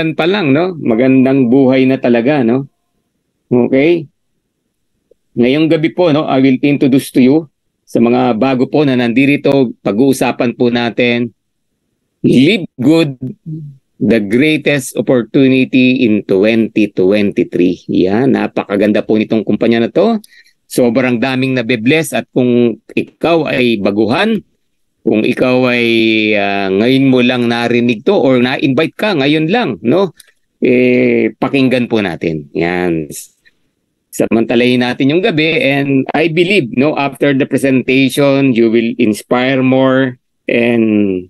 kabataan pa lang, no? Magandang buhay na talaga, no? Okay? Ngayong gabi po, no, I will introduce to you sa mga bago po na nandirito, pag-uusapan po natin, live good, the greatest opportunity in 2023. Yan, napakaganda po nitong kumpanya na to. Sobrang daming nabe-bless at kung ikaw ay baguhan, kung ikaw ay uh, ngayon mo lang narinig to or na-invite ka ngayon lang, no? Eh, pakinggan po natin. Yan. Samantalahin natin yung gabi and I believe, no, after the presentation, you will inspire more and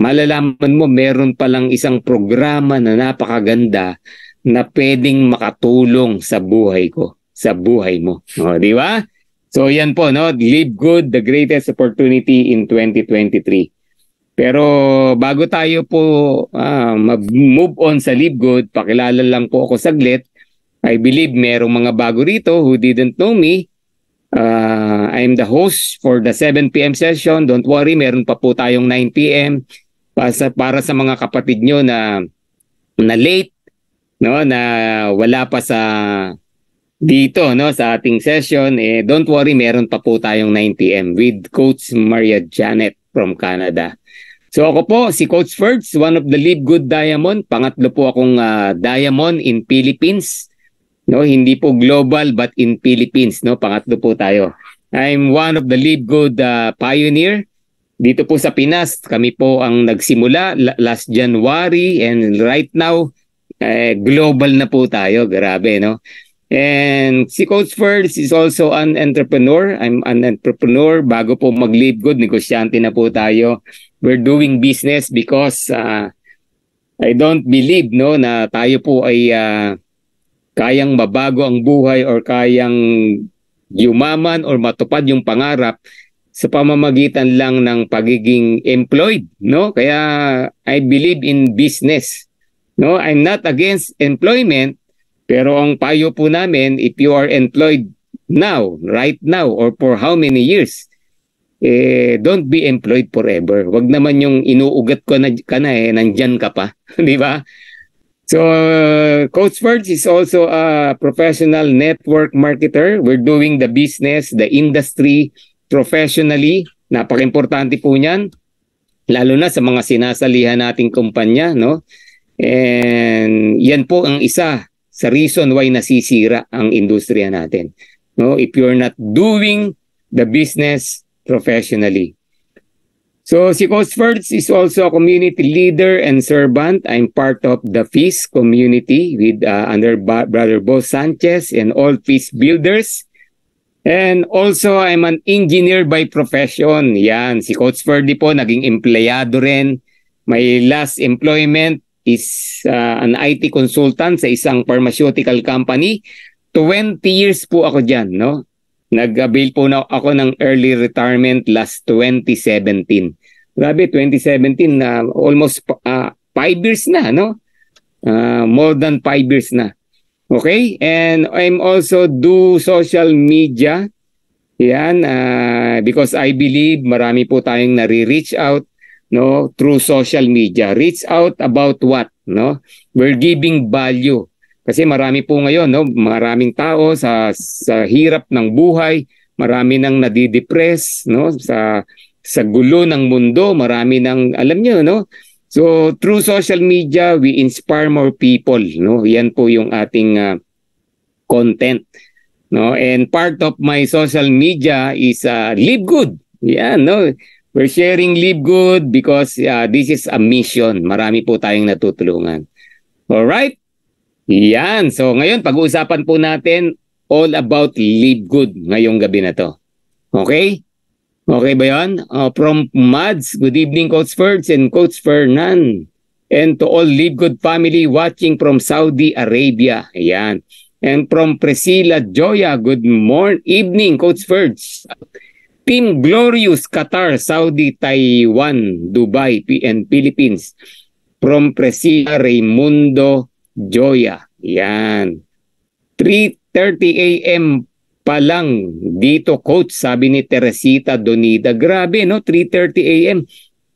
malalaman mo meron palang isang programa na napakaganda na pwedeng makatulong sa buhay ko, sa buhay mo. O, di ba? So yan po, no? Live good, the greatest opportunity in 2023. Pero bago tayo po uh, ah, move on sa Live Good, pakilala lang po ako saglit. I believe merong mga bago rito who didn't know me. Uh, I'm the host for the 7pm session. Don't worry, meron pa po tayong 9pm para sa, para sa mga kapatid nyo na na late no na wala pa sa dito no sa ating session eh don't worry meron pa po tayong 9pm with coach Maria Janet from Canada. So ako po si Coach Ferds, one of the Live Good Diamond, pangatlo po akong uh, Diamond in Philippines. No, hindi po global but in Philippines, no, pangatlo po tayo. I'm one of the Live Good uh, pioneer dito po sa Pinas. Kami po ang nagsimula last January and right now eh, global na po tayo. Grabe, no? And si Coach First is also an entrepreneur. I'm an entrepreneur. Bago po mag-live good, negosyante na po tayo. We're doing business because uh, I don't believe no na tayo po ay uh, kayang mabago ang buhay or kayang yumaman or matupad yung pangarap sa pamamagitan lang ng pagiging employed no kaya I believe in business no I'm not against employment pero ang payo po namin, if you are employed now, right now, or for how many years, eh, don't be employed forever. Huwag naman yung inuugat ko na, ka na eh, nandyan ka pa. Di ba? So, uh, Coach Ferds is also a professional network marketer. We're doing the business, the industry, professionally. Napaka-importante po niyan. Lalo na sa mga sinasalihan nating kumpanya, no? And yan po ang isa sa reason why nasisira ang industriya natin. No, if you're not doing the business professionally. So si Coach First is also a community leader and servant. I'm part of the FIS community with uh, under Brother Bo Sanchez and all FIS builders. And also, I'm an engineer by profession. Yan, si Coach Ferdy po, naging empleyado rin. My last employment is uh, an IT consultant sa isang pharmaceutical company. 20 years po ako dyan, no? Nag-avail po na ako ng early retirement last 2017. Grabe, 2017, na uh, almost uh, years na, no? Uh, more than 5 years na. Okay? And I'm also do social media. Yan, uh, because I believe marami po tayong nare-reach out no through social media reach out about what no we're giving value kasi marami po ngayon no maraming tao sa sa hirap ng buhay marami nang nadidepress no sa sa gulo ng mundo marami nang alam niyo no so through social media we inspire more people no yan po yung ating uh, content no and part of my social media is uh, live good yan no We're sharing Live Good because uh, this is a mission. Marami po tayong natutulungan. All right? Yan. So ngayon, pag-uusapan po natin all about Live Good ngayong gabi na to. Okay? Okay ba yan? Uh, from Mads, good evening Coach Ferds and Coach Fernan. And to all Live Good family watching from Saudi Arabia. Ayan. And from Priscilla Joya, good morning, evening Coach Ferds. Team Glorious Qatar, Saudi, Taiwan, Dubai, P and Philippines from Presida Raimundo Joya. Yan. 3.30 a.m. pa lang dito coach, sabi ni Teresita Donida. Grabe no, 3.30 a.m.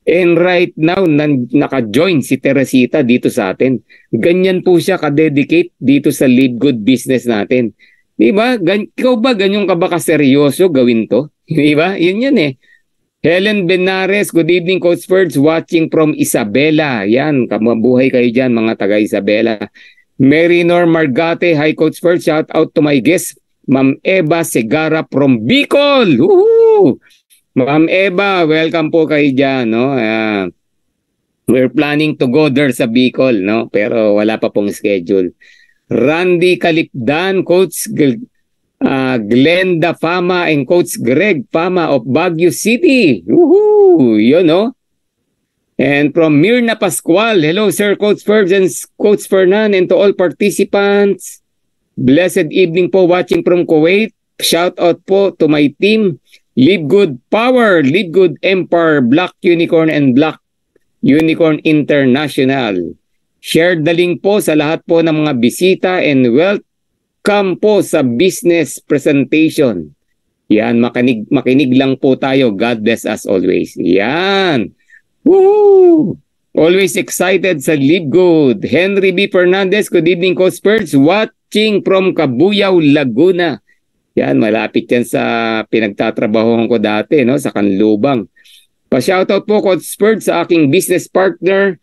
And right now, nan, naka-join si Teresita dito sa atin. Ganyan po siya ka-dedicate dito sa Live Good Business natin. Di ba? Gan- ikaw ba ganyan ka ba kaseryoso gawin to? Di ba? Yun yan eh. Helen Benares, good evening Coach Ferds, watching from Isabela. Yan, kamabuhay kayo dyan mga taga Isabela. Mary Nor Margate, hi Coach Ferds, shout out to my guest, Ma'am Eva Segara from Bicol. Woohoo! Ma'am Eva, welcome po kayo dyan. No? Uh, we're planning to go there sa Bicol, no? pero wala pa pong schedule. Randy Kalikdan, Coach uh, Glenda Fama, and Coach Greg Fama of Baguio City. Woohoo! Yun, no? Oh. And from Mirna Pascual, hello sir, Coach Ferbs and Coach Fernan and to all participants. Blessed evening po watching from Kuwait. Shout out po to my team. Live Good Power, Live Good Empire, Black Unicorn and Black Unicorn International. Share the link po sa lahat po ng mga bisita and welcome po sa business presentation. Yan, makinig, makinig lang po tayo. God bless us always. Yan. Woo! Always excited sa Live Good. Henry B. Fernandez, good evening, Coach Perch. Watching from Kabuyao, Laguna. Yan, malapit yan sa pinagtatrabahoan ko dati, no? sa Kanlubang. Pa-shoutout po, Coach sa aking business partner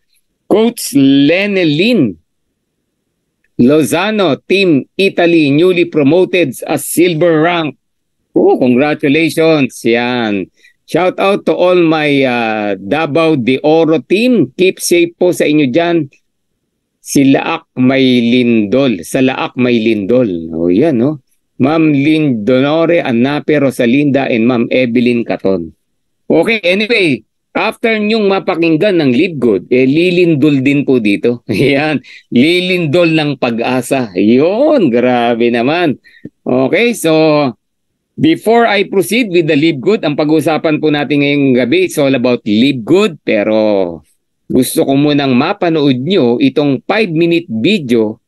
Quotes Lenelin Lozano, Team Italy, newly promoted as silver rank. Oh, congratulations. Yan. Shout out to all my uh, Davao de Oro team. Keep safe po sa inyo dyan. Si Laak May Lindol. Sa Laak May Lindol. O oh, yan, no? Oh. Ma'am Lindonore Anape Rosalinda and Ma'am Evelyn Caton. Okay, anyway, after nyong mapakinggan ng Live Good, eh, lilindol din po dito. Yan, lilindol ng pag-asa. Yun, grabe naman. Okay, so before I proceed with the Live Good, ang pag-uusapan po natin ngayong gabi, it's all about Live Good, pero gusto ko munang mapanood nyo itong 5-minute video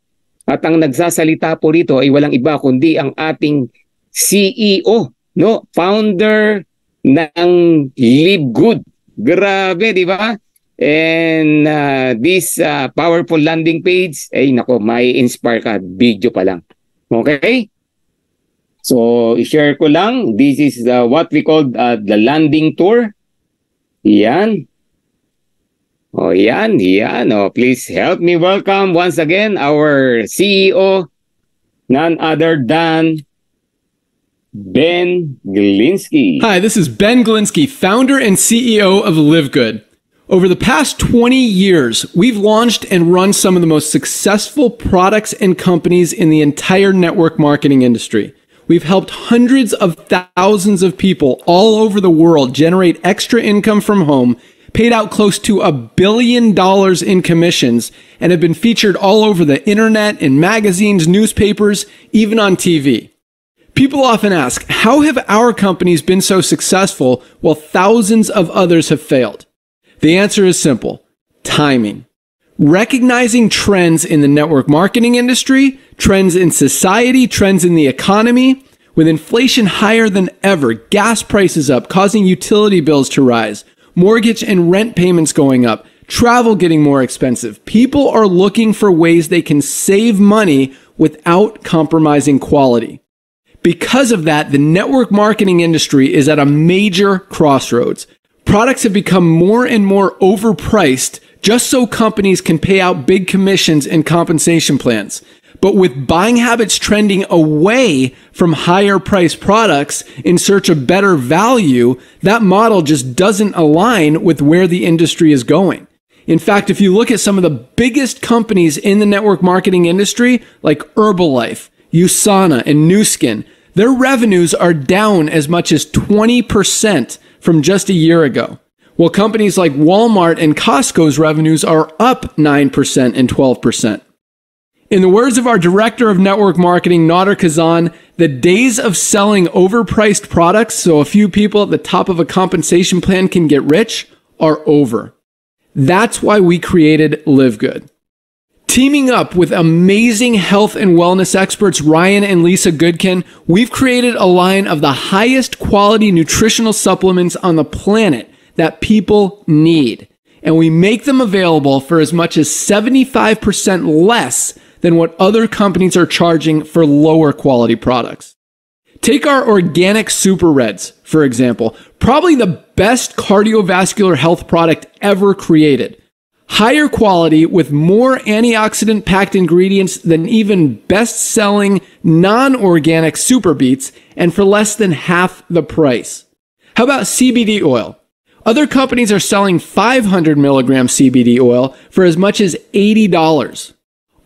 at ang nagsasalita po rito ay walang iba kundi ang ating CEO, no? founder ng Live Good Grabe, di ba? And uh, this uh, powerful landing page, ay nako, may inspire ka. Video pa lang. Okay? So, share ko lang. This is uh, what we call uh, the landing tour. Yan. O oh, yan, yan. O, oh, please help me welcome once again our CEO, none other than Ben Glinsky. Hi, this is Ben Glinsky, founder and CEO of LiveGood. Over the past 20 years, we've launched and run some of the most successful products and companies in the entire network marketing industry. We've helped hundreds of thousands of people all over the world generate extra income from home, paid out close to a billion dollars in commissions, and have been featured all over the internet, in magazines, newspapers, even on TV. People often ask, how have our companies been so successful while thousands of others have failed? The answer is simple. Timing. Recognizing trends in the network marketing industry, trends in society, trends in the economy, with inflation higher than ever, gas prices up, causing utility bills to rise, mortgage and rent payments going up, travel getting more expensive, people are looking for ways they can save money without compromising quality. Because of that, the network marketing industry is at a major crossroads. Products have become more and more overpriced just so companies can pay out big commissions and compensation plans. But with buying habits trending away from higher price products in search of better value, that model just doesn't align with where the industry is going. In fact, if you look at some of the biggest companies in the network marketing industry, like Herbalife, USANA, and NewSkin, their revenues are down as much as 20% from just a year ago. While companies like Walmart and Costco's revenues are up 9% and 12%. In the words of our director of network marketing, Nader Kazan, the days of selling overpriced products so a few people at the top of a compensation plan can get rich are over. That's why we created Live Good. Teaming up with amazing health and wellness experts Ryan and Lisa Goodkin, we've created a line of the highest quality nutritional supplements on the planet that people need. And we make them available for as much as 75% less than what other companies are charging for lower quality products. Take our organic super reds, for example, probably the best cardiovascular health product ever created higher quality with more antioxidant packed ingredients than even best selling non organic super beets and for less than half the price. How about CBD oil? Other companies are selling 500 milligram CBD oil for as much as $80.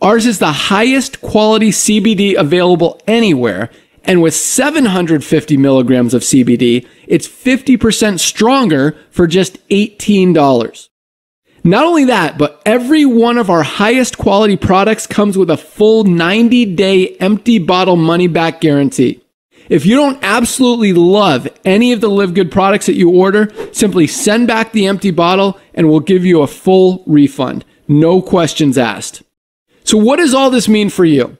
Ours is the highest quality CBD available anywhere, and with 750 milligrams of CBD, it's 50% stronger for just $18. Not only that, but every one of our highest quality products comes with a full 90 day empty bottle money back guarantee. If you don't absolutely love any of the Live Good products that you order, simply send back the empty bottle and we'll give you a full refund. No questions asked. So what does all this mean for you?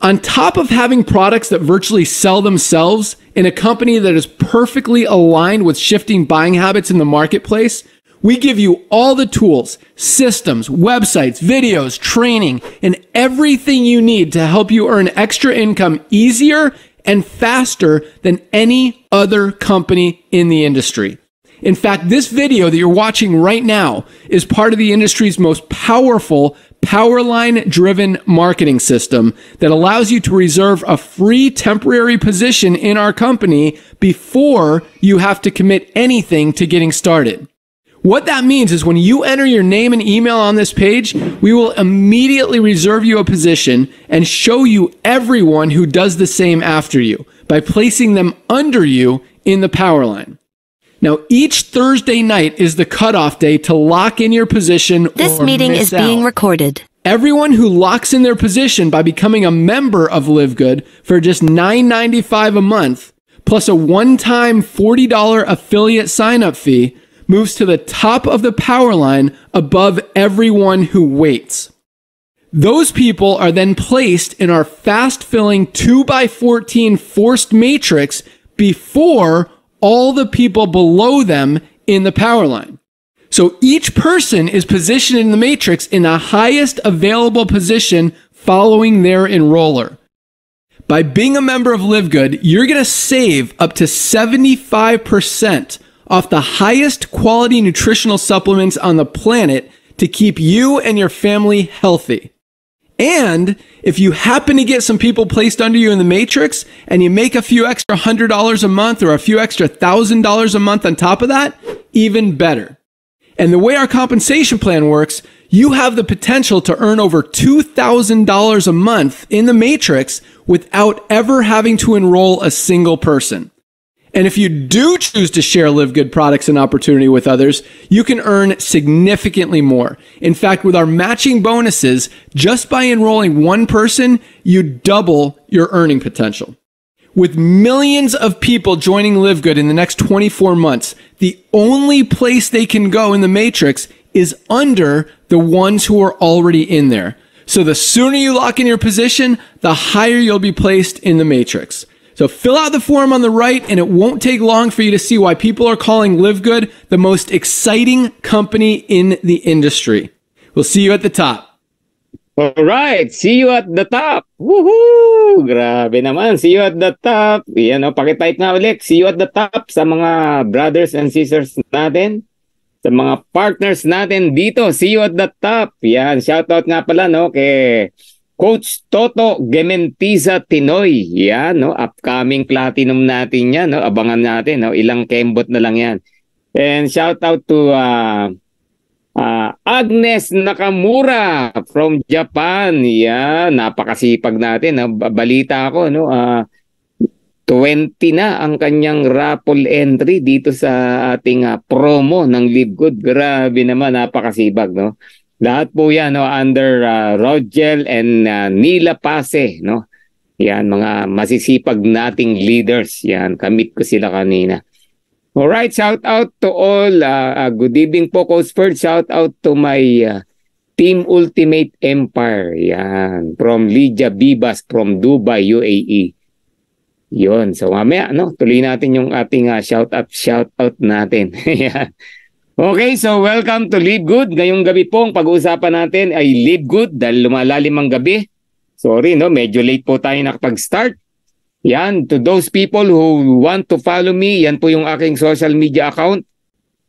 On top of having products that virtually sell themselves in a company that is perfectly aligned with shifting buying habits in the marketplace, we give you all the tools, systems, websites, videos, training, and everything you need to help you earn extra income easier and faster than any other company in the industry. In fact, this video that you're watching right now is part of the industry's most powerful Powerline driven marketing system that allows you to reserve a free temporary position in our company before you have to commit anything to getting started. What that means is when you enter your name and email on this page, we will immediately reserve you a position and show you everyone who does the same after you by placing them under you in the power line. Now, each Thursday night is the cutoff day to lock in your position. This meeting is out. being recorded. Everyone who locks in their position by becoming a member of Live Good for just $9.95 a month, plus a one time $40 affiliate sign up fee, moves to the top of the power line above everyone who waits. Those people are then placed in our fast filling 2x14 forced matrix before all the people below them in the power line. So each person is positioned in the matrix in the highest available position following their enroller. By being a member of LiveGood, you're going to save up to 75% off the highest quality nutritional supplements on the planet to keep you and your family healthy. And if you happen to get some people placed under you in the matrix and you make a few extra hundred dollars a month or a few extra thousand dollars a month on top of that, even better. And the way our compensation plan works, you have the potential to earn over $2,000 a month in the matrix without ever having to enroll a single person. And if you do choose to share Live Good products and opportunity with others, you can earn significantly more. In fact, with our matching bonuses, just by enrolling one person, you double your earning potential. With millions of people joining Live Good in the next 24 months, the only place they can go in the matrix is under the ones who are already in there. So the sooner you lock in your position, the higher you'll be placed in the matrix. So fill out the form on the right, and it won't take long for you to see why people are calling Live Good the most exciting company in the industry. We'll see you at the top. All right, see you at the top. Woohoo! Grabe naman, see you at the top. Yan o, pakitype nga ulit. See you at the top sa mga brothers and sisters natin. Sa mga partners natin dito. See you at the top. Yan, out nga pala no kay Coach Toto Gementiza Tinoy. Yan, no? Upcoming platinum natin yan, no? Abangan natin, no? Ilang kembot na lang yan. And shout out to uh, uh, Agnes Nakamura from Japan. Yan, napakasipag natin. No? Balita ko, no? Uh, ah, 20 na ang kanyang raffle entry dito sa ating uh, promo ng Live Good. Grabe naman, napakasibag, no? Lahat po yan no, under uh, ah, Rogel and uh, Nila Pase. No? Yan, mga masisipag nating leaders. Yan, kamit ko sila kanina. All right, shout out to all. Uh, uh, good evening po, Coach Ferd. Shout out to my uh, Team Ultimate Empire. Yan, from Lydia Bibas from Dubai, UAE. Yon. so mamaya, no, tuloy natin yung ating uh, shout out, shout out natin. Yan. Okay, so welcome to Live Good. Ngayong gabi po ang pag-uusapan natin ay Live Good dahil lumalalim ang gabi. Sorry, no? medyo late po tayo nakapag-start. Yan, to those people who want to follow me, yan po yung aking social media account.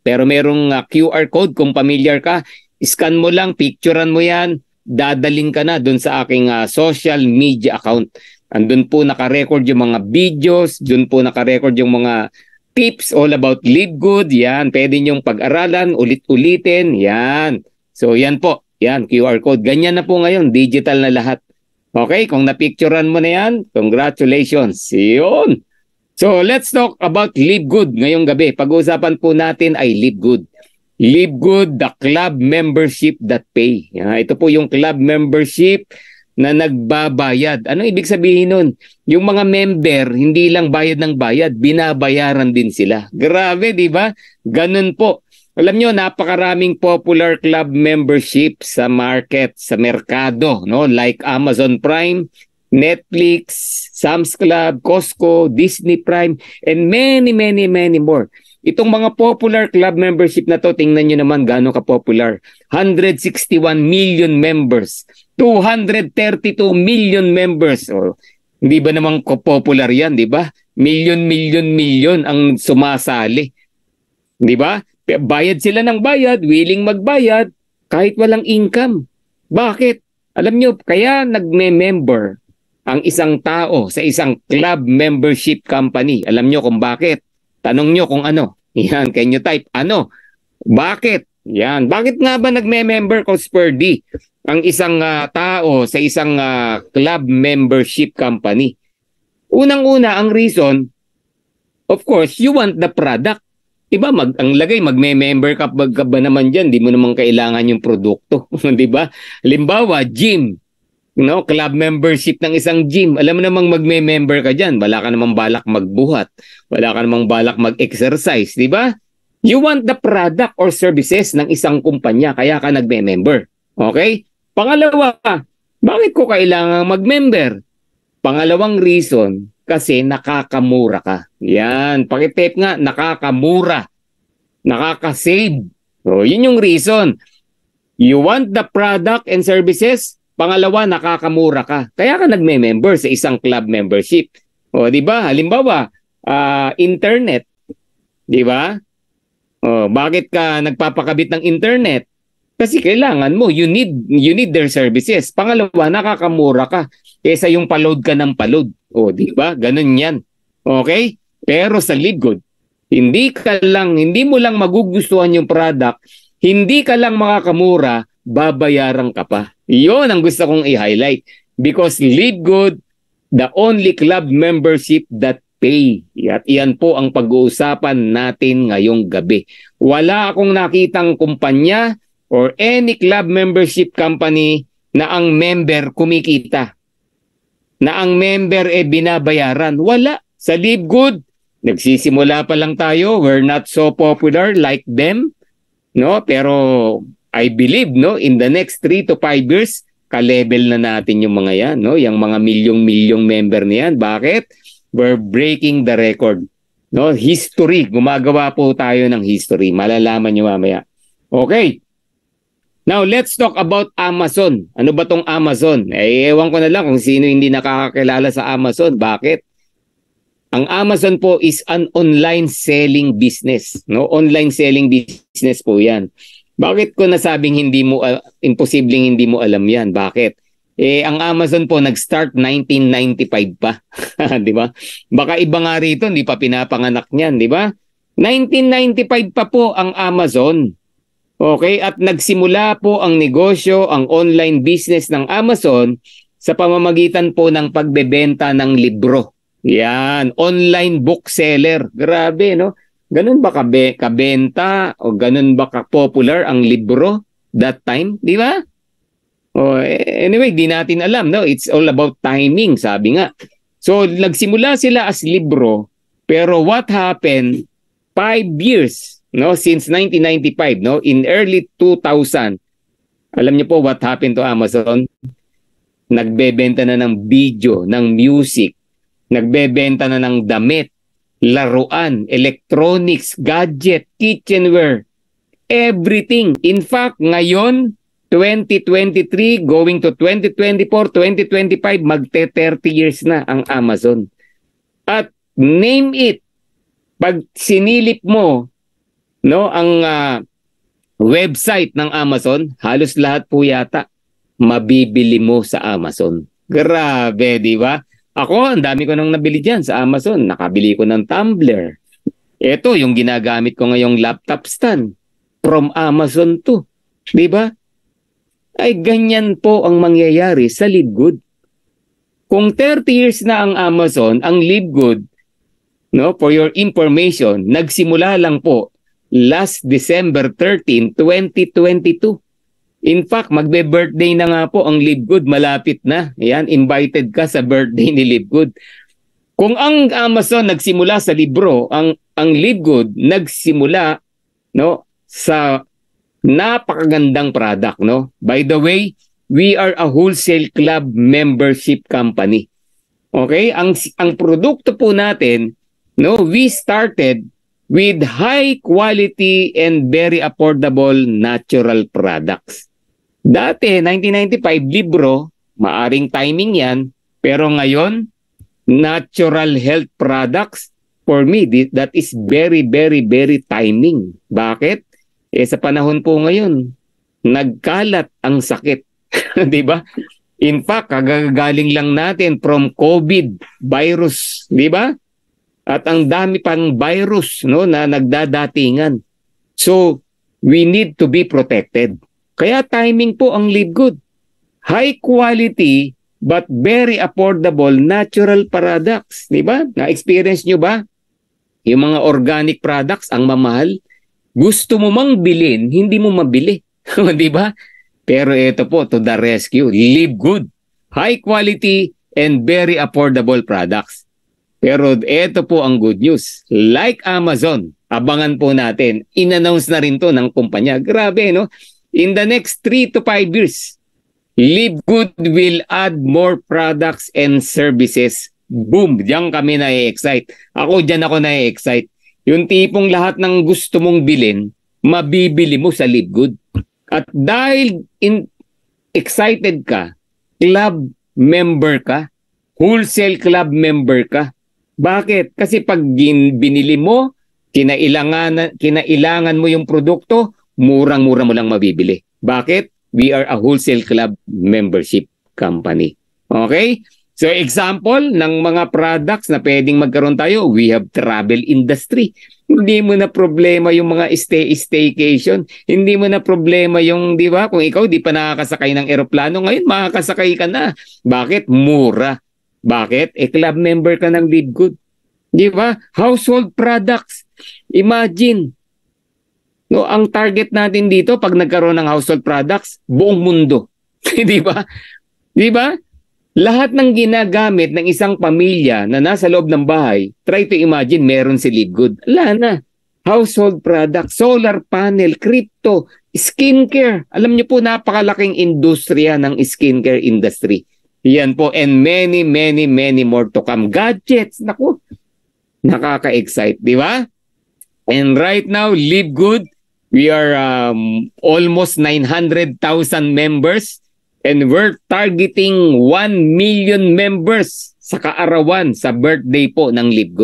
Pero merong uh, ah, QR code kung familiar ka. Scan mo lang, picturean mo yan, dadaling ka na dun sa aking uh, social media account. Andun po nakarecord yung mga videos, dun po nakarecord yung mga tips all about live good. Yan, pwede niyong pag-aralan, ulit-ulitin. Yan. So yan po, yan, QR code. Ganyan na po ngayon, digital na lahat. Okay, kung napicturean mo na yan, congratulations. Yun. So let's talk about live good ngayong gabi. Pag-uusapan po natin ay live good. Live good, the club membership that pay. Yan, ito po yung club membership na nagbabayad. Ano ibig sabihin nun? Yung mga member, hindi lang bayad ng bayad, binabayaran din sila. Grabe, di ba? Ganun po. Alam nyo, napakaraming popular club membership sa market, sa merkado, no? Like Amazon Prime, Netflix, Sam's Club, Costco, Disney Prime, and many, many, many more. Itong mga popular club membership na to, tingnan nyo naman gaano ka-popular. 161 million members. 232 million members. O, oh, hindi ba naman popular yan, di ba? Million, million, million ang sumasali. Di ba? Bayad sila ng bayad, willing magbayad, kahit walang income. Bakit? Alam nyo, kaya nagme-member ang isang tao sa isang club membership company. Alam nyo kung bakit? Tanong nyo kung ano. Yan, can you type ano? Bakit? Yan. Bakit nga ba nagme-member cost per D ang isang uh, tao sa isang uh, club membership company? Unang-una, ang reason, of course, you want the product. Diba, mag, ang lagay, magme-member ka, ka ba naman dyan, di mo naman kailangan yung produkto. Diba? Limbawa, gym no, club membership ng isang gym. Alam mo namang magme-member ka diyan, wala ka namang balak magbuhat, wala ka namang balak mag-exercise, di ba? You want the product or services ng isang kumpanya kaya ka nagme-member. Okay? Pangalawa, bakit ko kailangan mag-member? Pangalawang reason, kasi nakakamura ka. Yan, pakitip nga, nakakamura. Nakakasave. So, yun yung reason. You want the product and services? Pangalawa, nakakamura ka. Kaya ka nagme-member sa isang club membership. O, di ba? Halimbawa, uh, internet. Di ba? O, bakit ka nagpapakabit ng internet? Kasi kailangan mo, you need, you need their services. Pangalawa, nakakamura ka kesa yung paload ka ng paload. O, di ba? Ganun yan. Okay? Pero sa Libgood, hindi ka lang, hindi mo lang magugustuhan yung product, hindi ka lang makakamura, babayaran ka pa. Yun ang gusto kong i-highlight. Because Live Good, the only club membership that pay. At iyan po ang pag-uusapan natin ngayong gabi. Wala akong nakitang kumpanya or any club membership company na ang member kumikita. Na ang member e eh binabayaran. Wala. Sa Live Good, nagsisimula pa lang tayo. We're not so popular like them. No, pero I believe no in the next 3 to 5 years ka-level na natin yung mga yan no yung mga milyong-milyong member niyan bakit we're breaking the record no history gumagawa po tayo ng history malalaman niyo mamaya okay now let's talk about Amazon ano ba tong Amazon eh ewan ko na lang kung sino hindi nakakakilala sa Amazon bakit ang Amazon po is an online selling business no online selling business po yan bakit ko nasabing hindi mo, uh, imposibleng hindi mo alam yan? Bakit? Eh, ang Amazon po nag-start 1995 pa. di ba? Baka iba nga rito, hindi pa pinapanganak niyan, di ba? 1995 pa po ang Amazon. Okay? At nagsimula po ang negosyo, ang online business ng Amazon sa pamamagitan po ng pagbebenta ng libro. Yan, online bookseller. Grabe, no? Ganun ba kabe, kabenta o ganun ba ka-popular ang libro that time? Di ba? Oh, anyway, di natin alam. No? It's all about timing, sabi nga. So, nagsimula sila as libro, pero what happened five years no since 1995 no in early 2000 alam niyo po what happened to Amazon nagbebenta na ng video ng music nagbebenta na ng damit laruan, electronics, gadget, kitchenware, everything. In fact, ngayon, 2023 going to 2024, 2025, magte 30 years na ang Amazon. At name it, pag sinilip mo no ang uh, website ng Amazon, halos lahat po yata mabibili mo sa Amazon. Grabe, di ba? Ako, ang dami ko nang nabili dyan sa Amazon. Nakabili ko ng tumbler. Ito, yung ginagamit ko ngayong laptop stand. From Amazon to. Di ba? Ay ganyan po ang mangyayari sa live Kung 30 years na ang Amazon, ang live no, for your information, nagsimula lang po last December 13, 2022. In fact, magbe-birthday na nga po ang Libgood, malapit na. Ayan, invited ka sa birthday ni Libgood. Kung ang Amazon nagsimula sa libro, ang ang Libgood nagsimula no sa napakagandang product, no? By the way, we are a wholesale club membership company. Okay? Ang ang produkto po natin, no, we started with high quality and very affordable natural products. Dati, 1995, libro, maaring timing yan. Pero ngayon, natural health products, for me, that is very, very, very timing. Bakit? Eh, sa panahon po ngayon, nagkalat ang sakit. di ba? In fact, kagagaling lang natin from COVID virus, di ba? At ang dami pang virus no na nagdadatingan. So, we need to be protected. Kaya timing po ang live good. High quality but very affordable natural products. Di ba? Na-experience nyo ba? Yung mga organic products ang mamahal. Gusto mo mang bilhin, hindi mo mabili. di ba? Pero ito po, to the rescue. Live good. High quality and very affordable products. Pero ito po ang good news. Like Amazon, abangan po natin. Inannounce na rin to ng kumpanya. Grabe, no? in the next 3 to 5 years, LiveGood will add more products and services. Boom! Diyan kami na-excite. Ako, diyan ako na-excite. Yung tipong lahat ng gusto mong bilhin, mabibili mo sa LiveGood. At dahil in excited ka, club member ka, wholesale club member ka. Bakit? Kasi pag binili mo, kinailangan, kinailangan mo yung produkto, murang-mura mo lang mabibili. Bakit? We are a wholesale club membership company. Okay? So example ng mga products na pwedeng magkaroon tayo, we have travel industry. Hindi mo na problema yung mga stay staycation. Hindi mo na problema yung, di ba, kung ikaw di pa nakakasakay ng eroplano, ngayon makakasakay ka na. Bakit? Mura. Bakit? E club member ka ng Live Good. Di ba? Household products. Imagine, No, ang target natin dito pag nagkaroon ng household products, buong mundo. 'Di ba? 'Di ba? Lahat ng ginagamit ng isang pamilya na nasa loob ng bahay, try to imagine meron si Livgood. Wala na. Household products, solar panel, crypto, skincare. Alam niyo po, napakalaking industriya ng skincare industry. Yan po, and many, many, many more to come. Gadgets, naku, nakaka-excite, di ba? And right now, Live Good We are um, almost 900,000 members and we're targeting 1 million members sa kaarawan sa birthday po ng Live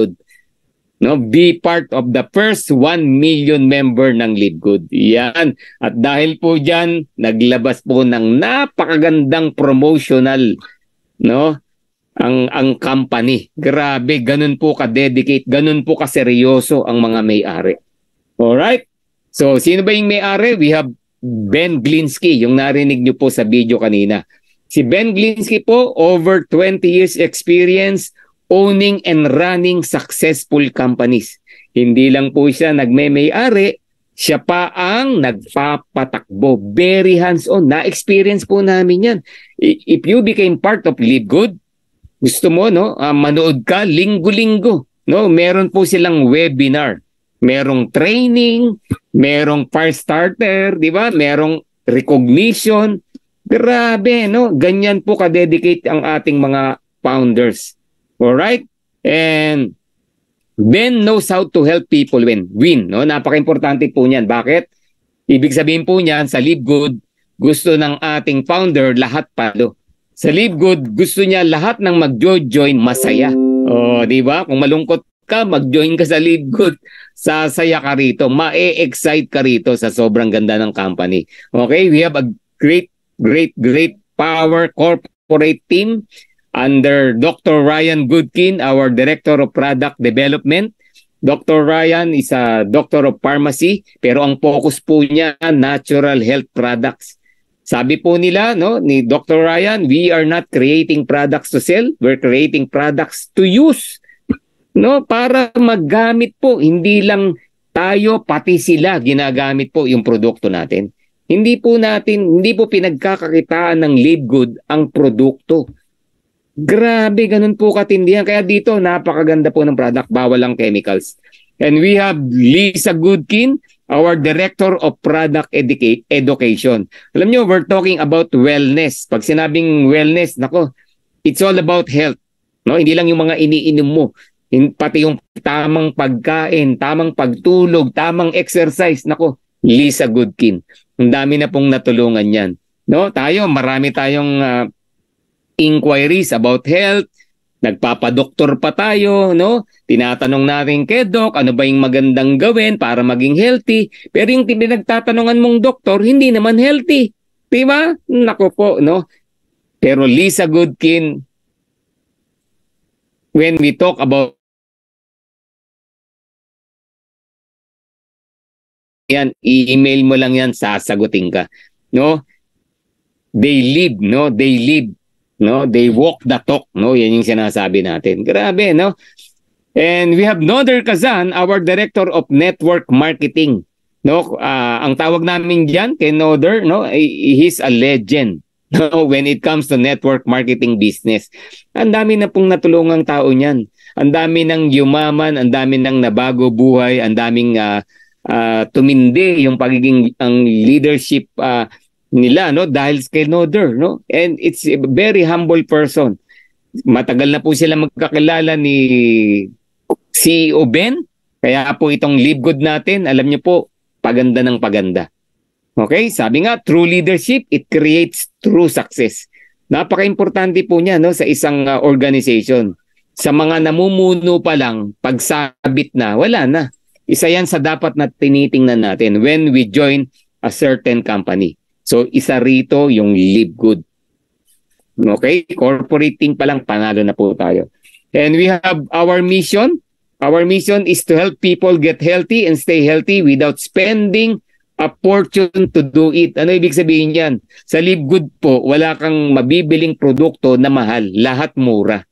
No, be part of the first 1 million member ng Live Yan. At dahil po diyan, naglabas po ng napakagandang promotional no ang ang company. Grabe, ganun po ka-dedicate, ganun po ka-seryoso ang mga may-ari. All right? So, sino ba yung may-ari? We have Ben Glinsky, yung narinig nyo po sa video kanina. Si Ben Glinsky po, over 20 years experience owning and running successful companies. Hindi lang po siya nagme-may-ari, siya pa ang nagpapatakbo. Very hands-on. Na-experience po namin yan. If you became part of Live Good, gusto mo, no? Uh, manood ka linggo-linggo. No, meron po silang webinar merong training, merong fire starter, di ba? Merong recognition. Grabe, no? Ganyan po ka-dedicate ang ating mga founders. All right? And Ben knows how to help people win. Win, no? Napaka-importante po niyan. Bakit? Ibig sabihin po niyan, sa Live Good, gusto ng ating founder, lahat palo. Sa Live Good, gusto niya lahat ng mag-join masaya. Oh, di ba? Kung malungkot ka, mag-join ka sa Live Good, sasaya ka rito, ma-excite ka rito sa sobrang ganda ng company. Okay, we have a great, great, great power corporate team under Dr. Ryan Goodkin, our Director of Product Development. Dr. Ryan is a Doctor of Pharmacy, pero ang focus po niya, natural health products. Sabi po nila no ni Dr. Ryan, we are not creating products to sell, we're creating products to use no para maggamit po hindi lang tayo pati sila ginagamit po yung produkto natin hindi po natin hindi po pinagkakakitaan ng lead good ang produkto grabe ganun po katindihan kaya dito napakaganda po ng product bawal ang chemicals and we have Lisa Goodkin our Director of Product Educate, Education. Alam niyo we're talking about wellness. Pag sinabing wellness, nako, it's all about health. No, hindi lang yung mga iniinom mo. In, pati yung tamang pagkain, tamang pagtulog, tamang exercise. Nako, Lisa Goodkin. Ang dami na pong natulungan yan. No, tayo, marami tayong uh, inquiries about health. Nagpapadoktor pa tayo, no? Tinatanong natin kay Doc, ano ba yung magandang gawin para maging healthy? Pero yung pinagtatanungan mong doktor, hindi naman healthy. Di ba? Nako po, no? Pero Lisa Goodkin, when we talk about yan, i-email mo lang yan, sasagutin ka. No? They live, no? They live, no? They walk the talk, no? Yan yung sinasabi natin. Grabe, no? And we have Noder Kazan, our Director of Network Marketing. No, uh, ang tawag namin diyan kay Noder, no? He's a legend no, when it comes to network marketing business. Ang dami na pong natulungang tao niyan. Ang dami nang yumaman, ang dami nang nabago buhay, ang daming uh, uh, tumindi yung pagiging ang leadership uh, nila no dahil kay Noder no and it's a very humble person matagal na po sila magkakilala ni CEO Ben kaya po itong live good natin alam niyo po paganda ng paganda okay sabi nga true leadership it creates true success napakaimportante po niya no sa isang uh, organization sa mga namumuno pa lang pagsabit na wala na isa yan sa dapat na tinitingnan natin when we join a certain company. So isa rito yung live good. Okay? Corporating pa lang, panalo na po tayo. And we have our mission. Our mission is to help people get healthy and stay healthy without spending a fortune to do it. Ano ibig sabihin yan? Sa live good po, wala kang mabibiling produkto na mahal. Lahat mura.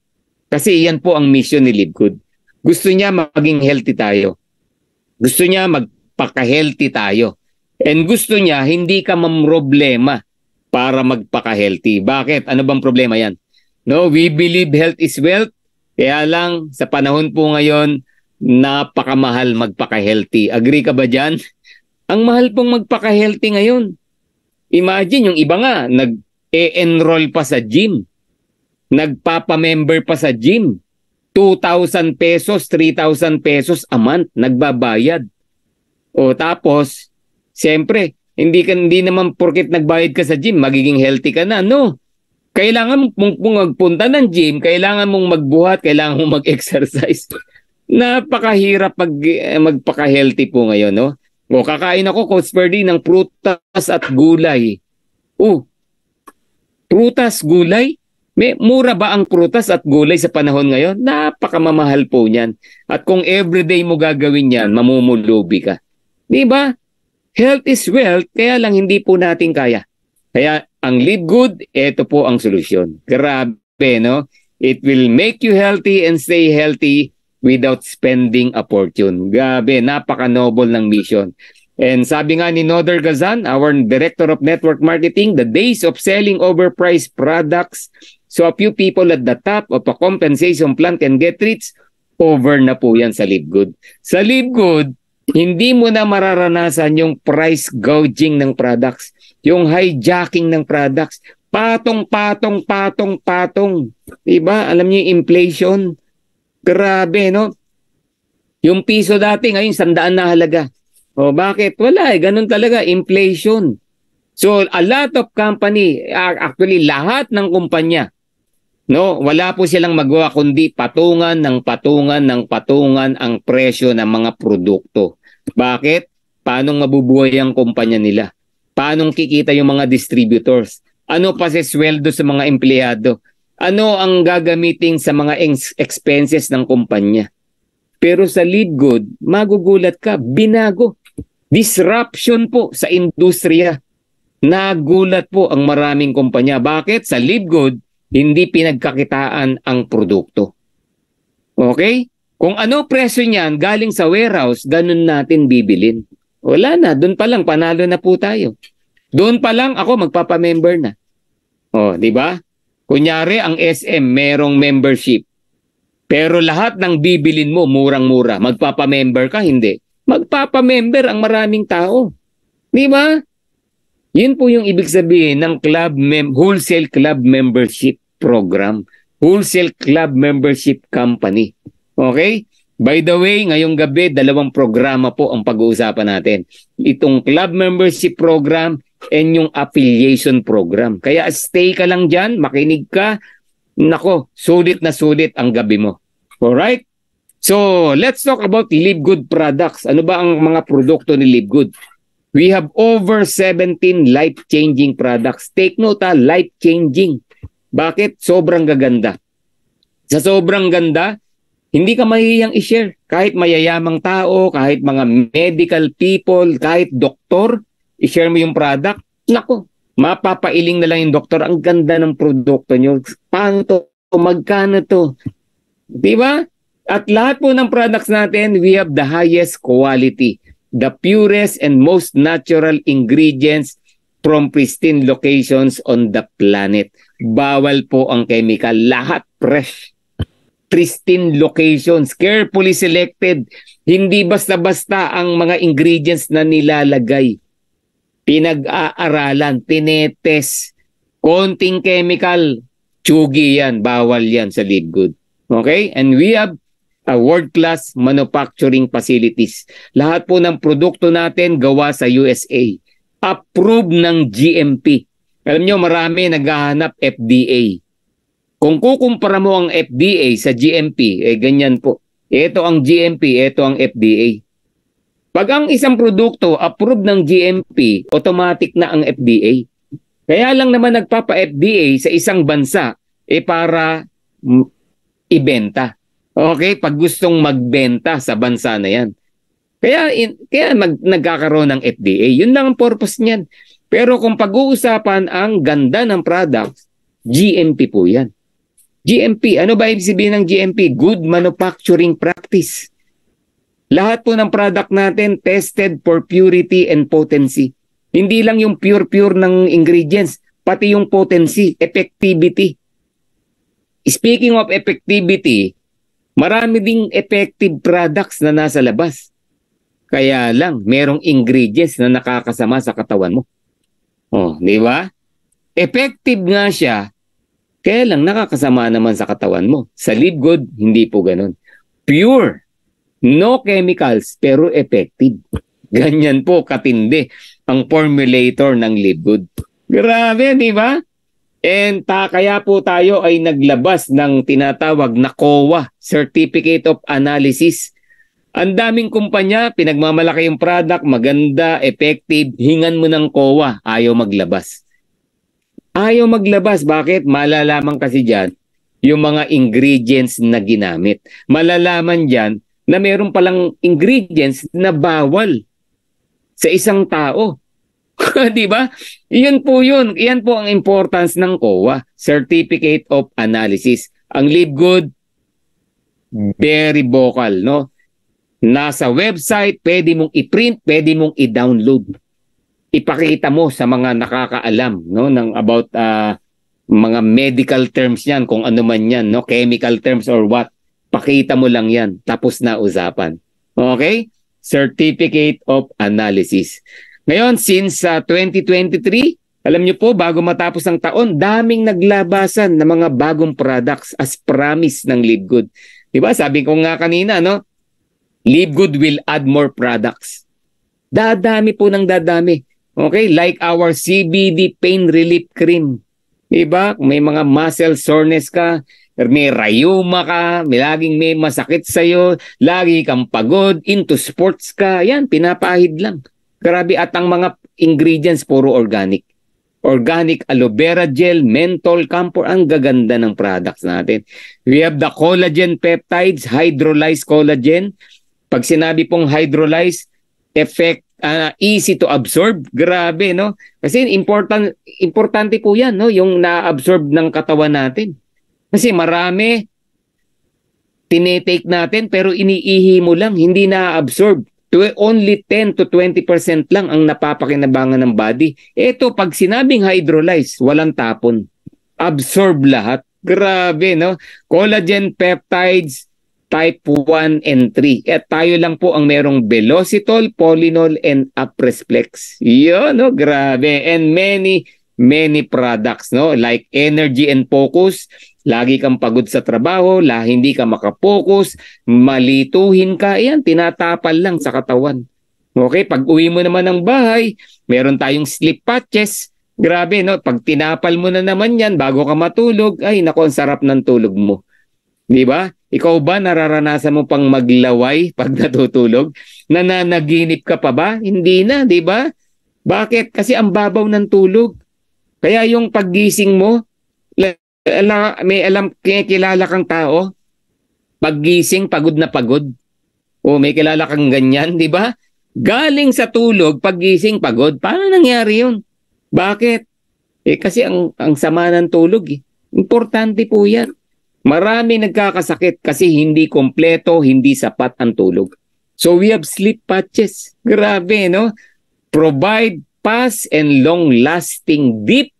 Kasi yan po ang mission ni Live Good. Gusto niya maging healthy tayo gusto niya magpaka-healthy tayo. And gusto niya hindi ka mamroblema para magpaka-healthy. Bakit? Ano bang problema yan? No, we believe health is wealth. Kaya lang, sa panahon po ngayon, napakamahal magpaka-healthy. Agree ka ba dyan? Ang mahal pong magpaka-healthy ngayon. Imagine, yung iba nga, nag-e-enroll pa sa gym. Nagpapa-member pa sa gym. 2,000 pesos, 3,000 pesos a month nagbabayad. O tapos, siyempre, hindi ka hindi naman porket nagbayad ka sa gym, magiging healthy ka na, no? Kailangan mong magpunta ng gym, kailangan mong magbuhat, kailangan mong mag-exercise. Napakahirap pag eh, magpaka-healthy po ngayon, no? O kakain ako, Coach Perdy, ng prutas at gulay. Oh, prutas, gulay? May mura ba ang prutas at gulay sa panahon ngayon? Napakamamahal po niyan. At kung everyday mo gagawin yan, mamumulubi ka. Di ba? Health is wealth, kaya lang hindi po natin kaya. Kaya ang live good, ito po ang solusyon. Grabe, no? It will make you healthy and stay healthy without spending a fortune. Grabe, napaka-noble ng mission. And sabi nga ni Noder Gazan, our Director of Network Marketing, the days of selling overpriced products so a few people at the top of a compensation plan can get rich, over na po yan sa Libgood. Sa Libgood, hindi mo na mararanasan yung price gouging ng products, yung hijacking ng products, patong, patong, patong, patong. Diba? Alam niyo yung inflation? Grabe, no? Yung piso dati ngayon, sandaan na halaga. O oh, bakit? Wala eh, ganun talaga, inflation. So a lot of company, ah, actually lahat ng kumpanya, no, wala po silang magawa kundi patungan ng patungan ng patungan ang presyo ng mga produkto. Bakit? Paano mabubuhay ang kumpanya nila? Paano kikita yung mga distributors? Ano pa si sweldo sa mga empleyado? Ano ang gagamitin sa mga expenses ng kumpanya? Pero sa lead good, magugulat ka, binago. Disruption po sa industriya. Nagulat po ang maraming kumpanya. Bakit? Sa live hindi pinagkakitaan ang produkto. Okay? Kung ano presyo niyan galing sa warehouse, ganun natin bibilin. Wala na, doon pa lang panalo na po tayo. Doon pa lang ako magpapa-member na. Oh, di ba? Kunyari ang SM merong membership. Pero lahat ng bibilin mo murang-mura. Magpapa-member ka hindi magpapamember ang maraming tao. Di ba? Yun po yung ibig sabihin ng club mem- wholesale club membership program, wholesale club membership company. Okay? By the way, ngayong gabi, dalawang programa po ang pag-uusapan natin. Itong club membership program and yung affiliation program. Kaya stay ka lang dyan, makinig ka. Nako, sulit na sulit ang gabi mo. Alright? So, let's talk about Live Good products. Ano ba ang mga produkto ni Live Good? We have over 17 life-changing products. Take note ha, life-changing. Bakit? Sobrang gaganda. Sa sobrang ganda, hindi ka mahihiyang i-share. Kahit mayayamang tao, kahit mga medical people, kahit doktor, i-share mo yung product. Nako, mapapailing na lang yung doktor. Ang ganda ng produkto nyo. Paano to? Magkano to? Di ba? At lahat po ng products natin, we have the highest quality, the purest and most natural ingredients from pristine locations on the planet. Bawal po ang chemical. Lahat fresh. Pristine locations, carefully selected. Hindi basta-basta ang mga ingredients na nilalagay. Pinag-aaralan, tinetest. Konting chemical, tsugi yan, bawal yan sa live good. Okay? And we have uh, world-class manufacturing facilities. Lahat po ng produkto natin gawa sa USA. Approved ng GMP. Alam nyo, marami naghahanap FDA. Kung kukumpara mo ang FDA sa GMP, eh ganyan po. Ito ang GMP, ito ang FDA. Pag ang isang produkto approved ng GMP, automatic na ang FDA. Kaya lang naman nagpapa-FDA sa isang bansa eh para mm, ibenta. Okay, pag gustong magbenta sa bansa na 'yan. Kaya in, kaya mag, nagkakaroon ng FDA. 'Yun lang ang purpose niyan. Pero kung pag-uusapan ang ganda ng products, GMP po 'yan. GMP, ano ba ibig sabihin ng GMP? Good Manufacturing Practice. Lahat po ng product natin tested for purity and potency. Hindi lang yung pure-pure ng ingredients, pati yung potency, effectivity. Speaking of effectivity, Marami ding effective products na nasa labas. Kaya lang, merong ingredients na nakakasama sa katawan mo. Oh, di ba? Effective nga siya, kaya lang nakakasama naman sa katawan mo. Sa Live Good, hindi po ganun. Pure, no chemicals, pero effective. Ganyan po katindi ang formulator ng Live Good. Grabe, di ba? And ta kaya po tayo ay naglabas ng tinatawag na COA, Certificate of Analysis. Ang daming kumpanya, pinagmamalaki yung product, maganda, effective, hingan mo ng COA, ayaw maglabas. Ayaw maglabas, bakit? Malalaman kasi dyan yung mga ingredients na ginamit. Malalaman dyan na meron palang ingredients na bawal sa isang tao. 'Di ba? 'Yun po 'yun. Yan po ang importance ng COA, Certificate of Analysis. Ang Live Good very vocal, no? Nasa website, pwede mong i-print, pwede mong i-download. Ipakita mo sa mga nakakaalam, no, ng about uh, mga medical terms niyan, kung ano man 'yan, no, chemical terms or what. Pakita mo lang 'yan, tapos na usapan. Okay? Certificate of Analysis. Ngayon, since uh, ah, 2023, alam nyo po, bago matapos ang taon, daming naglabasan ng mga bagong products as promise ng LiveGood. Diba? Sabi ko nga kanina, no? LiveGood will add more products. Dadami po ng dadami. Okay? Like our CBD pain relief cream. Diba? Kung may mga muscle soreness ka, may rayuma ka, may laging may masakit sa'yo, lagi kang pagod, into sports ka, yan, pinapahid lang. Grabe at ang mga ingredients puro organic. Organic aloe vera gel, menthol, camphor. Ang gaganda ng products natin. We have the collagen peptides, hydrolyzed collagen. Pag sinabi pong hydrolyzed, effect uh, easy to absorb. Grabe, no? Kasi important importante po 'yan, no, yung na-absorb ng katawan natin. Kasi marami tinetake natin pero iniihi mo lang, hindi na-absorb only 10 to 20% lang ang napapakinabangan ng body. Ito, pag sinabing hydrolyze, walang tapon. Absorb lahat. Grabe, no? Collagen, peptides, type 1 and 3. At tayo lang po ang merong velocitol, polynol, and apresplex. Yun, no? Grabe. And many, many products, no? Like energy and focus, Lagi kang pagod sa trabaho, la hindi ka makapokus, malituhin ka, yan, tinatapal lang sa katawan. Okay, pag uwi mo naman ng bahay, meron tayong sleep patches. Grabe, no? Pag tinapal mo na naman yan bago ka matulog, ay, nako, ang sarap ng tulog mo. Di ba? Ikaw ba nararanasan mo pang maglaway pag natutulog? Nananaginip ka pa ba? Hindi na, di ba? Bakit? Kasi ang babaw ng tulog. Kaya yung paggising mo, Ala, may alam, kilala kang tao, paggising, pagod na pagod. O may kilala kang ganyan, di ba? Galing sa tulog, paggising, pagod. Paano nangyari yun? Bakit? Eh kasi ang, ang sama ng tulog, eh. importante po yan. Marami nagkakasakit kasi hindi kompleto, hindi sapat ang tulog. So we have sleep patches. Grabe, no? Provide fast and long-lasting deep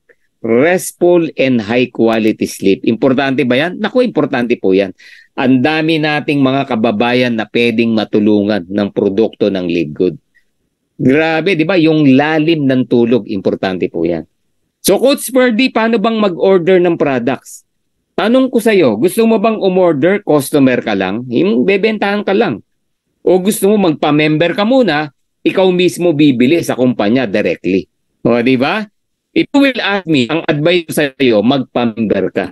restful and high quality sleep. Importante ba yan? Naku, importante po yan. Ang dami nating mga kababayan na pwedeng matulungan ng produkto ng Live Good. Grabe, di ba? Yung lalim ng tulog, importante po yan. So Coach Ferdy, paano bang mag-order ng products? Tanong ko sa'yo, gusto mo bang umorder, customer ka lang? Yung bebentahan ka lang. O gusto mo magpa-member ka muna, ikaw mismo bibili sa kumpanya directly. O, di ba? If you will ask me, ang advice sa iyo, magpamember ka.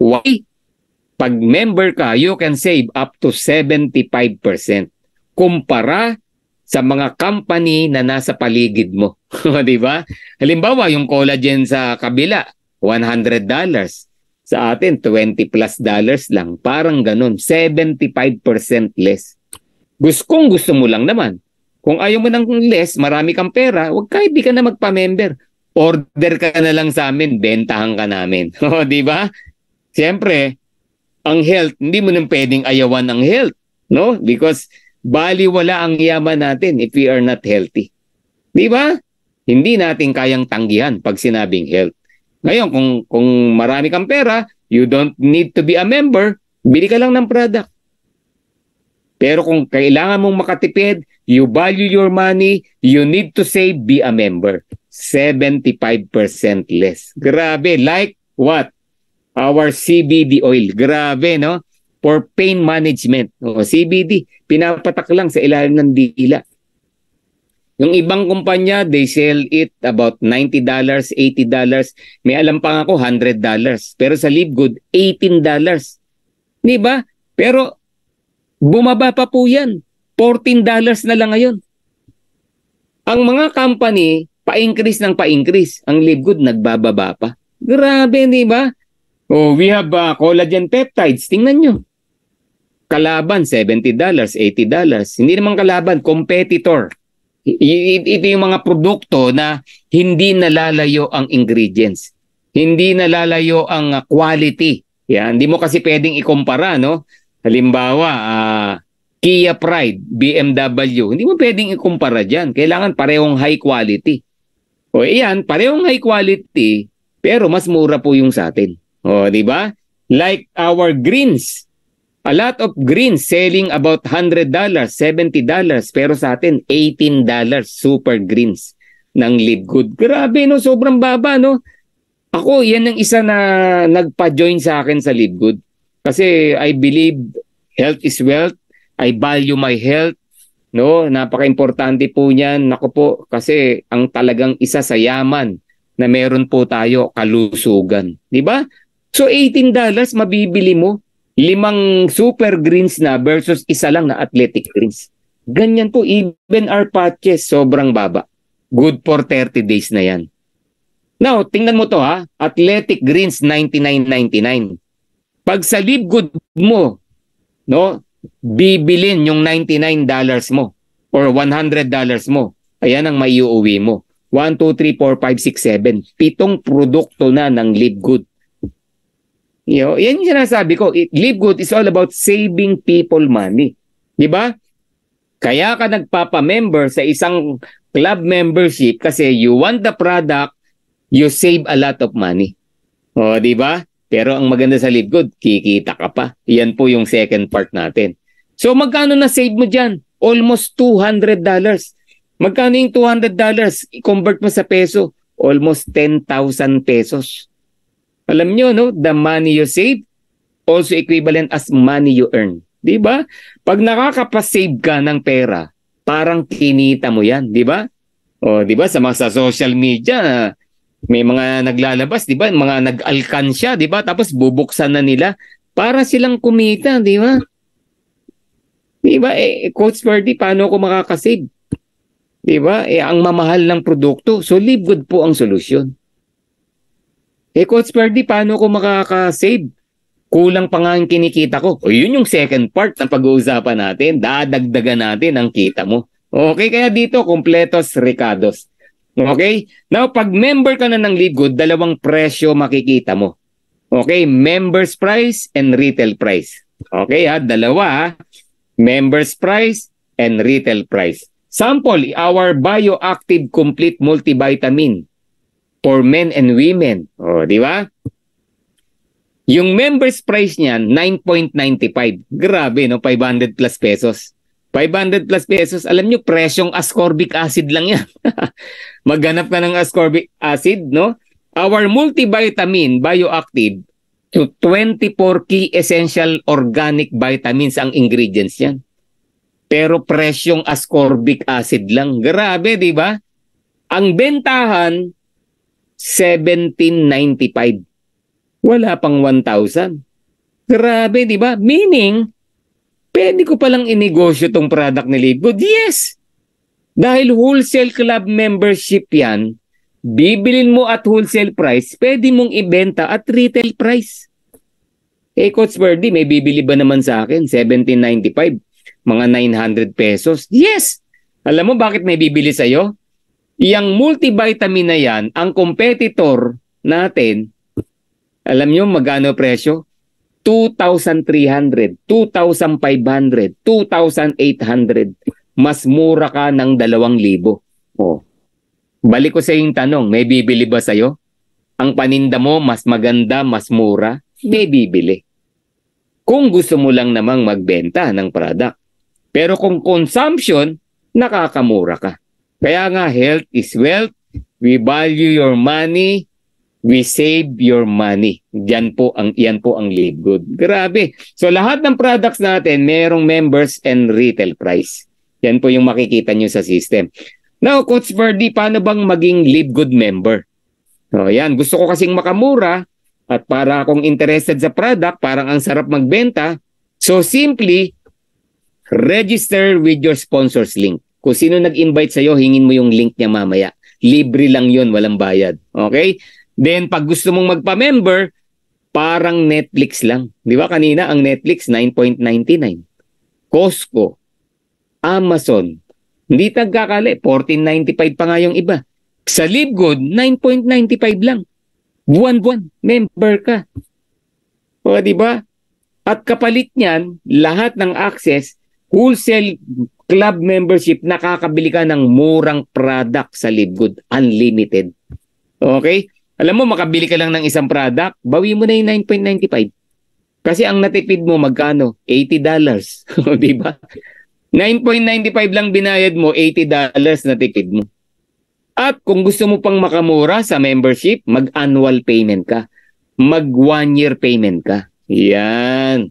Why? Pag member ka, you can save up to 75% kumpara sa mga company na nasa paligid mo. 'Di ba? Halimbawa, yung collagen sa kabila, $100. Sa atin, 20 plus dollars lang. Parang ganun, 75% less. Gusto gusto mo lang naman. Kung ayaw mo ng less, marami kang pera, wag ka, hindi ka na magpa-member order ka na lang sa amin, bentahan ka namin. O, oh, di ba? Siyempre, ang health, hindi mo nang pwedeng ayawan ang health, no? Because baliwala ang yaman natin if we are not healthy. Di ba? Hindi natin kayang tanggihan pag sinabing health. Ngayon, kung, kung marami kang pera, you don't need to be a member, bili ka lang ng product. Pero kung kailangan mong makatipid, you value your money, you need to save, be a member. 75% less. Grabe, like what? Our CBD oil. Grabe, no? For pain management. O, CBD, pinapatak lang sa ilalim ng dila. Yung ibang kumpanya, they sell it about $90, $80. May alam pa nga ako, $100. Pero sa Livegood, $18. Di ba? Pero bumaba pa po yan. $14 na lang ngayon. Ang mga company pa-increase ng pa-increase. Ang live good nagbababa pa. Grabe, di ba? Oh, we have uh, collagen peptides. Tingnan nyo. Kalaban, $70, $80. Hindi naman kalaban, competitor. ito yung mga produkto na hindi nalalayo ang ingredients. Hindi nalalayo ang uh, quality. Yan, hindi mo kasi pwedeng ikumpara, no? Halimbawa, uh, Kia Pride, BMW, hindi mo pwedeng ikumpara dyan. Kailangan parehong high quality. O iyan, parehong high quality, pero mas mura po yung sa atin. O, di ba? Like our greens. A lot of greens selling about $100, $70, pero sa atin, $18 super greens ng live good. Grabe, no? Sobrang baba, no? Ako, yan ang isa na nagpa-join sa akin sa live good. Kasi I believe health is wealth. I value my health. No, napaka-importante po niyan. Nako po, kasi ang talagang isa sa yaman na meron po tayo kalusugan, 'di ba? So 18 dollars mabibili mo limang super greens na versus isa lang na athletic greens. Ganyan po even our patches sobrang baba. Good for 30 days na 'yan. Now, tingnan mo to ha. Athletic Greens 99.99. Pag sa Live Good mo, no? bibilin yung $99 dollars mo or $100 dollars mo. Ayan ang maiuwi mo. 1, 2, 3, 4, 5, 6, 7. Pitong produkto na ng live good. You yan yung sinasabi ko. It, live good is all about saving people money. Di ba? Kaya ka nagpapa-member sa isang club membership kasi you want the product, you save a lot of money. Oh, di ba? Pero ang maganda sa live kikita ka pa. Yan po yung second part natin. So magkano na save mo dyan? Almost $200. Magkano yung $200? I-convert mo sa peso. Almost 10,000 pesos. Alam nyo, no? The money you save, also equivalent as money you earn. Di ba? Pag nakakapasave ka ng pera, parang kinita mo yan. Di ba? O, di ba? Sa mga sa social media, may mga naglalabas, 'di ba? Mga nag-alkansya, 'di ba? Tapos bubuksan na nila para silang kumita, 'di ba? 'Di ba? Eh, eh Coach Verdi, paano ko makakasave? 'Di ba? Eh, ang mamahal ng produkto. So live good po ang solusyon. Eh, Coach Verdi, paano ko makakasave? kulang pa nga ang kinikita ko. O yun yung second part ng pag-uusapan natin. Dadagdagan natin ang kita mo. Okay, kaya dito, kompletos Ricados. Okay? Now, pag member ka na ng Live dalawang presyo makikita mo. Okay? Members price and retail price. Okay ha? Dalawa ha? Members price and retail price. Sample, our bioactive complete multivitamin for men and women. O, oh, di ba? Yung members price niyan, 9.95. Grabe, no? 500 plus pesos. 500 plus pesos, alam nyo, presyong ascorbic acid lang yan. Maghanap ka ng ascorbic acid, no? Our multivitamin, bioactive, 24 key essential organic vitamins ang ingredients yan. Pero presyong ascorbic acid lang. Grabe, di ba? Ang bentahan, 1795. Wala pang 1,000. Grabe, di ba? Meaning, pwede ko palang inegosyo tong product ni Live Good? Yes! Dahil wholesale club membership yan, bibilin mo at wholesale price, pwede mong ibenta at retail price. Eh, Coach Verdi, may bibili ba naman sa akin? 1795, mga 900 pesos. Yes! Alam mo bakit may bibili sa'yo? Yang multivitamin na yan, ang competitor natin, alam nyo magkano presyo? 2,300, 2,500, 2,800. Mas mura ka ng 2,000. Oh. Balik ko sa yung tanong, may bibili ba sa'yo? Ang paninda mo, mas maganda, mas mura, may bibili. Kung gusto mo lang namang magbenta ng product. Pero kung consumption, nakakamura ka. Kaya nga, health is wealth. We value your money we save your money. Diyan po ang yan po ang live good. Grabe. So lahat ng products natin merong members and retail price. Yan po yung makikita nyo sa system. Now, Coach Verdi, paano bang maging live good member? So, yan. Gusto ko kasing makamura at para akong interested sa product, parang ang sarap magbenta. So, simply, register with your sponsors link. Kung sino nag-invite sa'yo, hingin mo yung link niya mamaya. Libre lang yon walang bayad. Okay? Then pag gusto mong magpa-member, parang Netflix lang. 'Di ba kanina ang Netflix 9.99. Costco, Amazon, hindi tagkakali, 14.95 pa nga yung iba. Sa Libgood, 9.95 lang. Buwan-buwan, member ka. O, di ba? At kapalit niyan, lahat ng access, wholesale club membership, nakakabili ka ng murang product sa Libgood, unlimited. Okay? Alam mo, makabili ka lang ng isang product, bawi mo na yung 9.95. Kasi ang natipid mo, magkano? $80. o, di ba? 9.95 lang binayad mo, $80 natipid mo. At kung gusto mo pang makamura sa membership, mag-annual payment ka. Mag one year payment ka. Yan.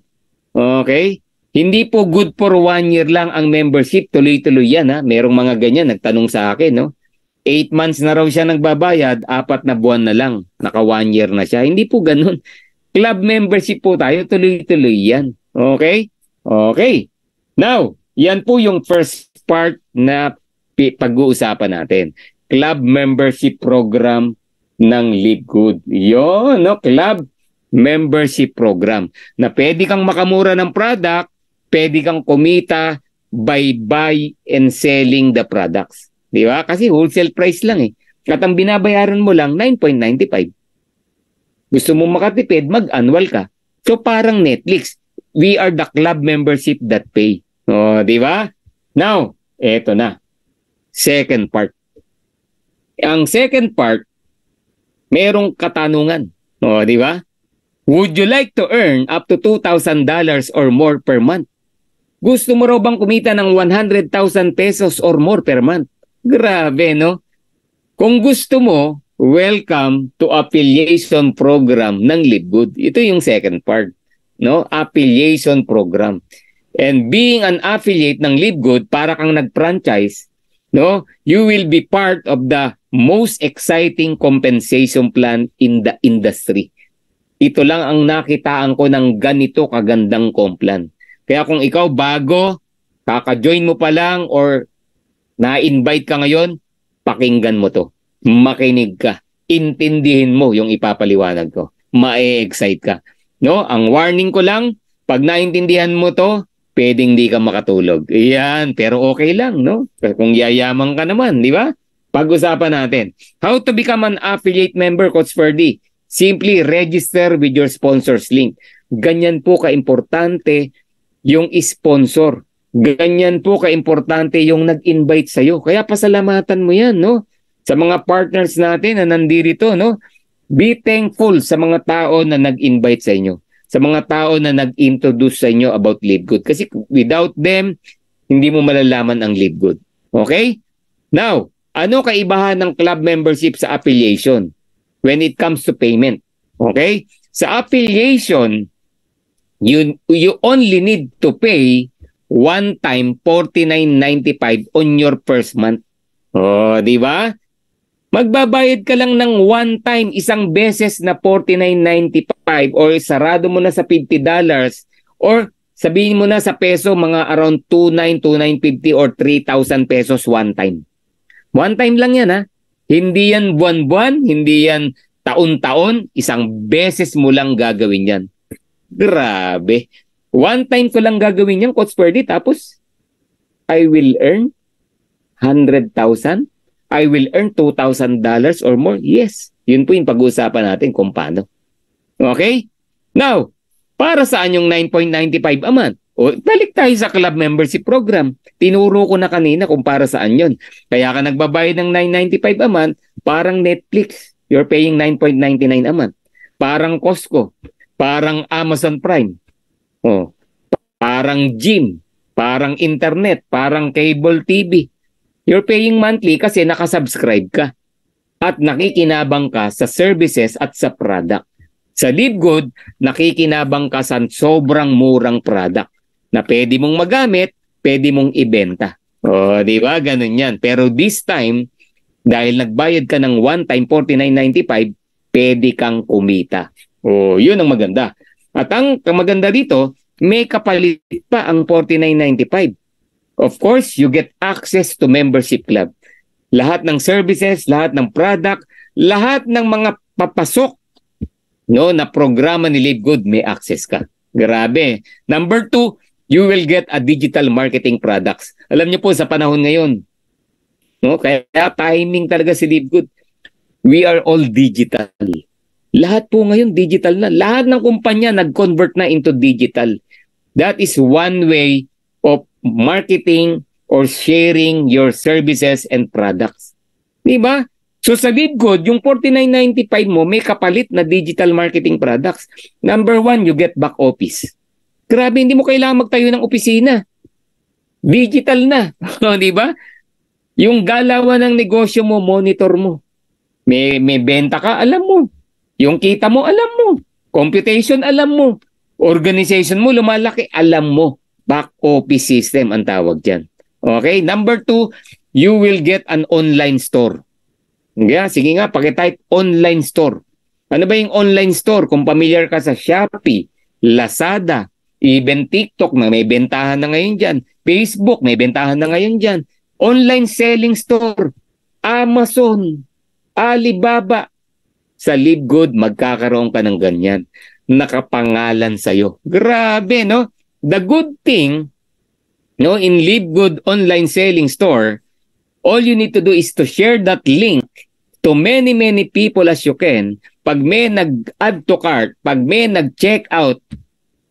Okay? Hindi po good for one year lang ang membership. Tuloy-tuloy yan ha. Merong mga ganyan nagtanong sa akin, no? 8 months na raw siya nagbabayad, apat na buwan na lang. Naka 1 year na siya. Hindi po ganun. Club membership po tayo, tuloy-tuloy yan. Okay? Okay. Now, yan po yung first part na pag-uusapan natin. Club membership program ng Live Good. Yun, no? Club membership program na pwede kang makamura ng product, pwede kang kumita by buy and selling the products. Di ba? Kasi wholesale price lang eh. At ang binabayaran mo lang, 9.95. Gusto mo makatipid, mag-annual ka. So parang Netflix, we are the club membership that pay. O, oh, di ba? Now, eto na. Second part. Ang second part, merong katanungan. O, oh, di ba? Would you like to earn up to $2,000 or more per month? Gusto mo raw bang kumita ng 100,000 pesos or more per month? Grabe, no? Kung gusto mo, welcome to affiliation program ng Libgood. Ito yung second part, no? Affiliation program. And being an affiliate ng Libgood, para kang nag-franchise, no? You will be part of the most exciting compensation plan in the industry. Ito lang ang nakitaan ko ng ganito kagandang complan. Kaya kung ikaw bago, kaka-join mo pa lang or na-invite ka ngayon, pakinggan mo to. Makinig ka. Intindihin mo yung ipapaliwanag ko. Ma-excite ka. No? Ang warning ko lang, pag naintindihan mo to, pwedeng hindi ka makatulog. Yan, pero okay lang, no? Kung yayaman ka naman, di ba? Pag-usapan natin. How to become an affiliate member, Coach Ferdy? Simply register with your sponsor's link. Ganyan po kaimportante yung sponsor Ganyan po kaimportante yung nag-invite sa'yo. Kaya pasalamatan mo yan, no? Sa mga partners natin na nandirito, no? Be thankful sa mga tao na nag-invite sa inyo. Sa mga tao na nag-introduce sa inyo about Live Good. Kasi without them, hindi mo malalaman ang Live Good. Okay? Now, ano kaibahan ng club membership sa affiliation when it comes to payment? Okay? Sa affiliation, you, you only need to pay one time 49.95 on your first month. Oh, di ba? Magbabayad ka lang ng one time, isang beses na 49.95 or sarado mo na sa 50 dollars or sabihin mo na sa peso mga around 29, 2950 or 3,000 pesos one time. One time lang yan ha. Hindi yan buwan-buwan, hindi yan taon-taon, isang beses mo lang gagawin yan. Grabe. One time ko lang gagawin yung Coach Purdy, tapos I will earn 100,000. I will earn $2,000 or more. Yes, yun po yung pag-uusapan natin kung paano. Okay? Now, para saan yung 9.95 a month? O, balik tayo sa club membership program. Tinuro ko na kanina kung para saan yon. Kaya ka nagbabayad ng 9.95 a month, parang Netflix, you're paying 9.99 a month. Parang Costco, parang Amazon Prime, Oh, parang gym, parang internet, parang cable TV. You're paying monthly kasi nakasubscribe ka at nakikinabang ka sa services at sa product. Sa LiveGood, nakikinabang ka sa sobrang murang product na pwede mong magamit, pwede mong ibenta. O, oh, di ba? Ganun yan. Pero this time, dahil nagbayad ka ng one time 49.95, pwede kang kumita. O, oh, yun ang maganda. At ang maganda dito, may kapalit pa ang 49.95. Of course, you get access to membership club. Lahat ng services, lahat ng product, lahat ng mga papasok no, na programa ni Live Good, may access ka. Grabe. Number two, you will get a digital marketing products. Alam niyo po sa panahon ngayon, no, kaya timing talaga si Live Good. We are all digital. Lahat po ngayon digital na. Lahat ng kumpanya nag-convert na into digital. That is one way of marketing or sharing your services and products. Di ba? So sa LeadCode, yung 4995 mo, may kapalit na digital marketing products. Number one, you get back office. Grabe, hindi mo kailangan magtayo ng opisina. Digital na. di ba? Yung galawan ng negosyo mo, monitor mo. May, may benta ka, alam mo. Yung kita mo, alam mo. Computation, alam mo. Organization mo, lumalaki, alam mo. Back office system ang tawag dyan. Okay? Number two, you will get an online store. Yeah, sige nga, pakitype online store. Ano ba yung online store? Kung familiar ka sa Shopee, Lazada, even TikTok na may bentahan na ngayon dyan, Facebook may bentahan na ngayon dyan, online selling store, Amazon, Alibaba, sa Live Good, magkakaroon ka ng ganyan. Nakapangalan sa'yo. Grabe, no? The good thing, no, in Live Good online selling store, all you need to do is to share that link to many, many people as you can. Pag may nag-add to cart, pag may nag-check out,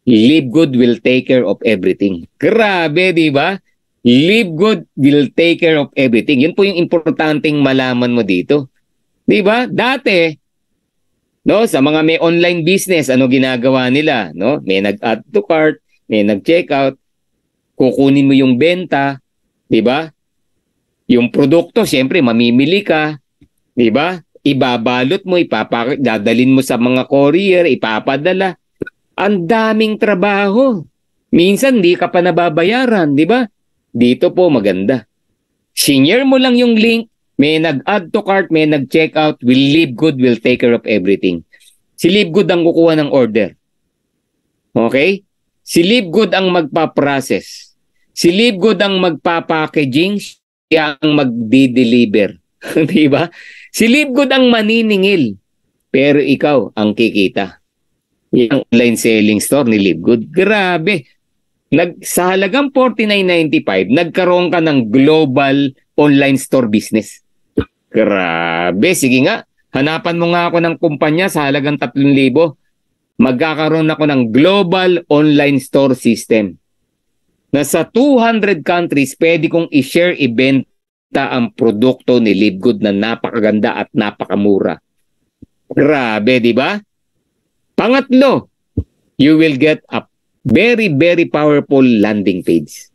Live Good will take care of everything. Grabe, di ba? Live Good will take care of everything. Yun po yung importanteng malaman mo dito. Di ba? Dati, No, sa mga may online business, ano ginagawa nila, no? May nag-add to cart, may nag-checkout, kukunin mo yung benta, 'di ba? Yung produkto, siyempre mamimili ka, 'di ba? Ibabalot mo, ipapak dadalhin mo sa mga courier, ipapadala. Ang daming trabaho. Minsan hindi ka pa nababayaran, 'di ba? Dito po maganda. Senior mo lang yung link, may nag-add to cart, may nag-check out, will leave good, will take care of everything. Si leave good ang kukuha ng order. Okay? Si leave good ang magpa-process. Si leave good ang magpa-packaging, siya ang magdi-deliver. Di ba? Si leave good ang maniningil. Pero ikaw ang kikita. Yung online selling store ni Live Good, grabe. Nag, sa halagang 49.95, nagkaroon ka ng global online store business. Grabe, sige nga. Hanapan mo nga ako ng kumpanya sa halagang 3,000. Magkakaroon ako ng global online store system. Na sa 200 countries, pwede kong i-share ibenta ang produkto ni Livegood na napakaganda at napakamura. Grabe, di ba? Pangatlo, you will get a very, very powerful landing page.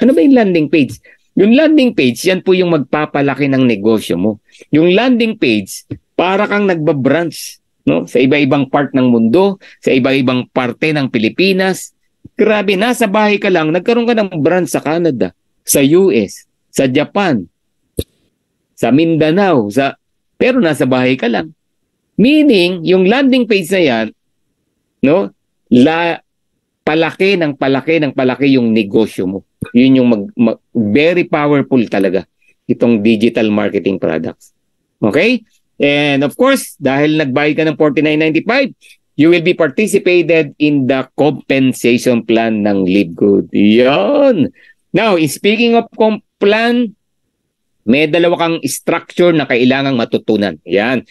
Ano ba yung landing page? Yung landing page, yan po yung magpapalaki ng negosyo mo. Yung landing page, para kang nagbabranch no? sa iba-ibang part ng mundo, sa iba-ibang parte ng Pilipinas. Grabe, nasa bahay ka lang, nagkaroon ka ng branch sa Canada, sa US, sa Japan, sa Mindanao, sa pero nasa bahay ka lang. Meaning, yung landing page na yan, no? La, palaki ng palaki ng palaki yung negosyo mo. Yun yung mag, mag, very powerful talaga itong digital marketing products. Okay? And of course, dahil nagbayad ka ng 49.95, you will be participated in the compensation plan ng LiveGood. Yan! Now, speaking of comp plan, may dalawa kang structure na kailangang matutunan. Yan.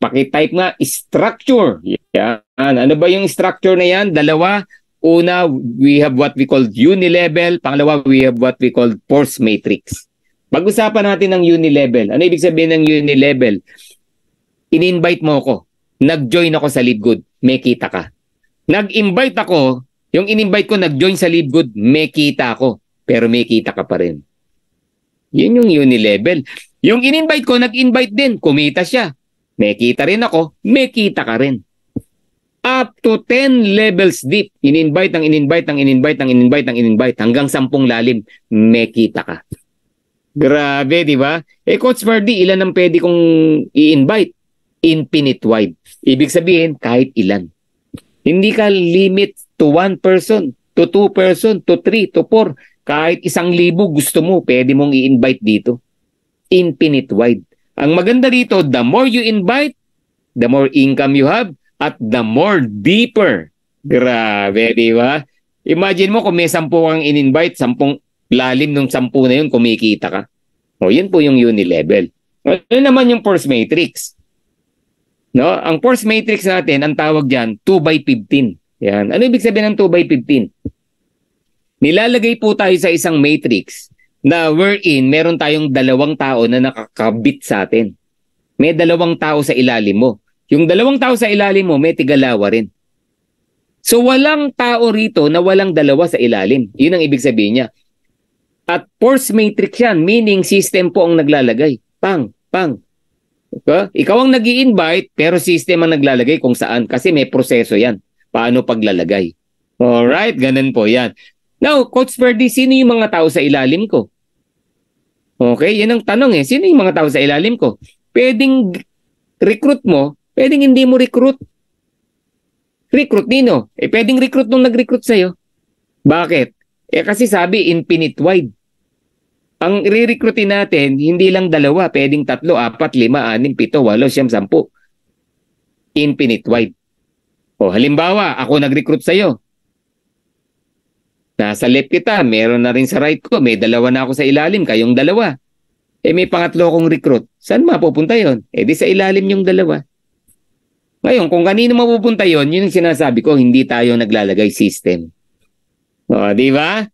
Pakitype nga, structure. Yan. Ano ba yung structure na yan? Dalawa, Una, we have what we call unilevel. Pangalawa, we have what we call force matrix. Pag-usapan natin ng unilevel. Ano ibig sabihin ng unilevel? In-invite mo ako. Nag-join ako sa Live Good. May kita ka. Nag-invite ako. Yung in-invite ko, nag-join sa Live Good. May kita ako. Pero may kita ka pa rin. Yun yung unilevel. Yung in-invite ko, nag-invite din. Kumita siya. May kita rin ako. May kita ka rin up to 10 levels deep. In-invite ang in-invite ang in-invite ang in-invite ang in-invite hanggang 10 lalim, may kita ka. Grabe, di ba? Eh, Coach Ferdy, ilan ang pwede kong i-invite? Infinite wide. Ibig sabihin, kahit ilan. Hindi ka limit to one person, to two person, to three, to four. Kahit isang libo gusto mo, pwede mong i-invite dito. Infinite wide. Ang maganda dito, the more you invite, the more income you have, at the more deeper. Grabe, di ba? Imagine mo kung may sampu kang in-invite, sampung lalim ng sampu na yun, kumikita ka. O, yan po yung unilevel. Ano naman yung force matrix? No? Ang force matrix natin, ang tawag dyan, 2 by 15. Yan. Ano ibig sabihin ng 2 by 15? Nilalagay po tayo sa isang matrix na wherein meron tayong dalawang tao na nakakabit sa atin. May dalawang tao sa ilalim mo. Yung dalawang tao sa ilalim mo, may tigalawa rin. So walang tao rito na walang dalawa sa ilalim. Yun ang ibig sabihin niya. At force matrix yan, meaning system po ang naglalagay. Pang, pang. Okay? Diba? Ikaw ang nag invite pero system ang naglalagay kung saan. Kasi may proseso yan. Paano paglalagay. Alright, ganun po yan. Now, Coach Verdi, sino yung mga tao sa ilalim ko? Okay, yan ang tanong eh. Sino yung mga tao sa ilalim ko? Pwedeng recruit mo Pwedeng hindi mo recruit. Recruit, Nino. Eh, pwedeng recruit nung nag-recruit sa'yo. Bakit? Eh, kasi sabi, infinite wide. Ang re-recruitin natin, hindi lang dalawa, pwedeng tatlo, apat, lima, anim, pito, walo, siyam, sampu. Infinite wide. O halimbawa, ako nag-recruit sa'yo. Nasa left kita, meron na rin sa right ko, may dalawa na ako sa ilalim, kayong dalawa. Eh may pangatlo kong recruit. Saan mapupunta yon? Eh di sa ilalim yung dalawa. Ngayon, kung kanino mapupunta yon yun yung sinasabi ko, hindi tayo naglalagay system. O, di ba?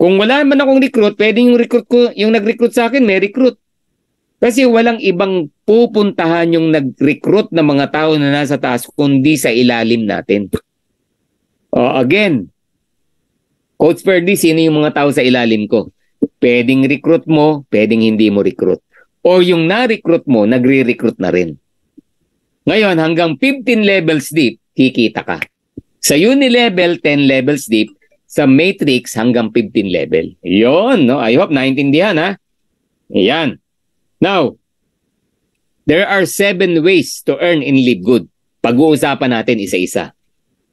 Kung wala man akong recruit, pwede yung recruit ko, yung nag-recruit sa akin, may recruit. Kasi walang ibang pupuntahan yung nag-recruit ng mga tao na nasa taas kundi sa ilalim natin. O, again, Coach Ferdy, sino yung mga tao sa ilalim ko? Pwedeng recruit mo, pwedeng hindi mo recruit. Or yung na-recruit mo, nagre-recruit na rin. Ngayon, hanggang 15 levels deep, kikita ka. Sa unilevel, 10 levels deep. Sa matrix, hanggang 15 level. Yun, no? I hope naintindihan, ha? Ayan. Now, there are seven ways to earn and live good. Pag-uusapan natin isa-isa.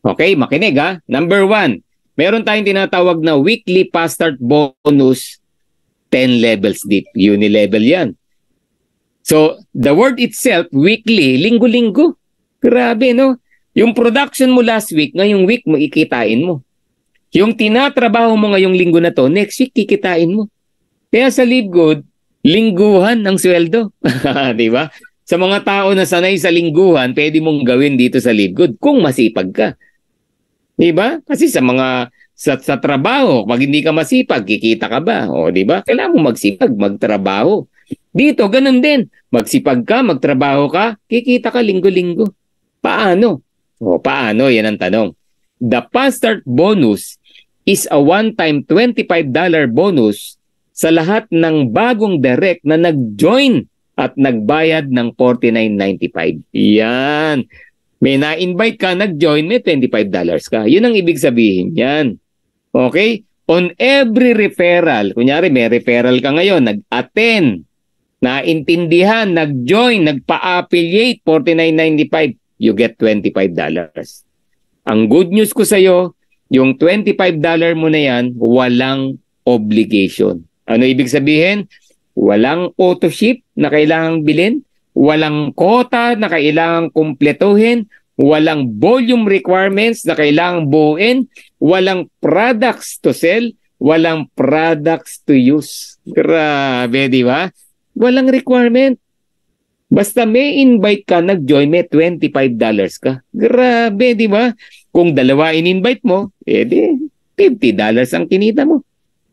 Okay, makinig ha. Number one, meron tayong tinatawag na weekly past bonus 10 levels deep. Unilevel yan. So, the word itself, weekly, linggo-linggo. Grabe, no? Yung production mo last week, ngayong week mo, ikitain mo. Yung tinatrabaho mo ngayong linggo na to, next week, kikitain mo. Kaya sa Live Good, lingguhan ang sweldo. Di ba? Sa mga tao na sanay sa lingguhan, pwede mong gawin dito sa Live Good kung masipag ka. Di ba? Kasi sa mga sa, sa trabaho, pag hindi ka masipag, kikita ka ba? O, di ba? Kailangan mong magsipag, magtrabaho. Dito, ganun din. Magsipag ka, magtrabaho ka, kikita ka linggo-linggo. Paano? O, paano? Yan ang tanong. The Fast Bonus is a one-time $25 bonus sa lahat ng bagong direct na nag-join at nagbayad ng 49.95. Yan. May na-invite ka, nag-join, may $25 ka. Yun ang ibig sabihin yan. Okay? On every referral, kunyari may referral ka ngayon, nag-attend naintindihan, nag-join, nagpa-affiliate, 49.95, you get $25. Ang good news ko sa'yo, yung $25 mo na yan, walang obligation. Ano ibig sabihin? Walang autoship na kailangang bilhin, walang quota na kailangang kumpletuhin, walang volume requirements na kailangang buuin, walang products to sell, walang products to use. Grabe, di ba? Walang requirement. Basta may invite ka, nag-join, may $25 ka. Grabe, di ba? Kung dalawa in-invite mo, edi $50 ang kinita mo.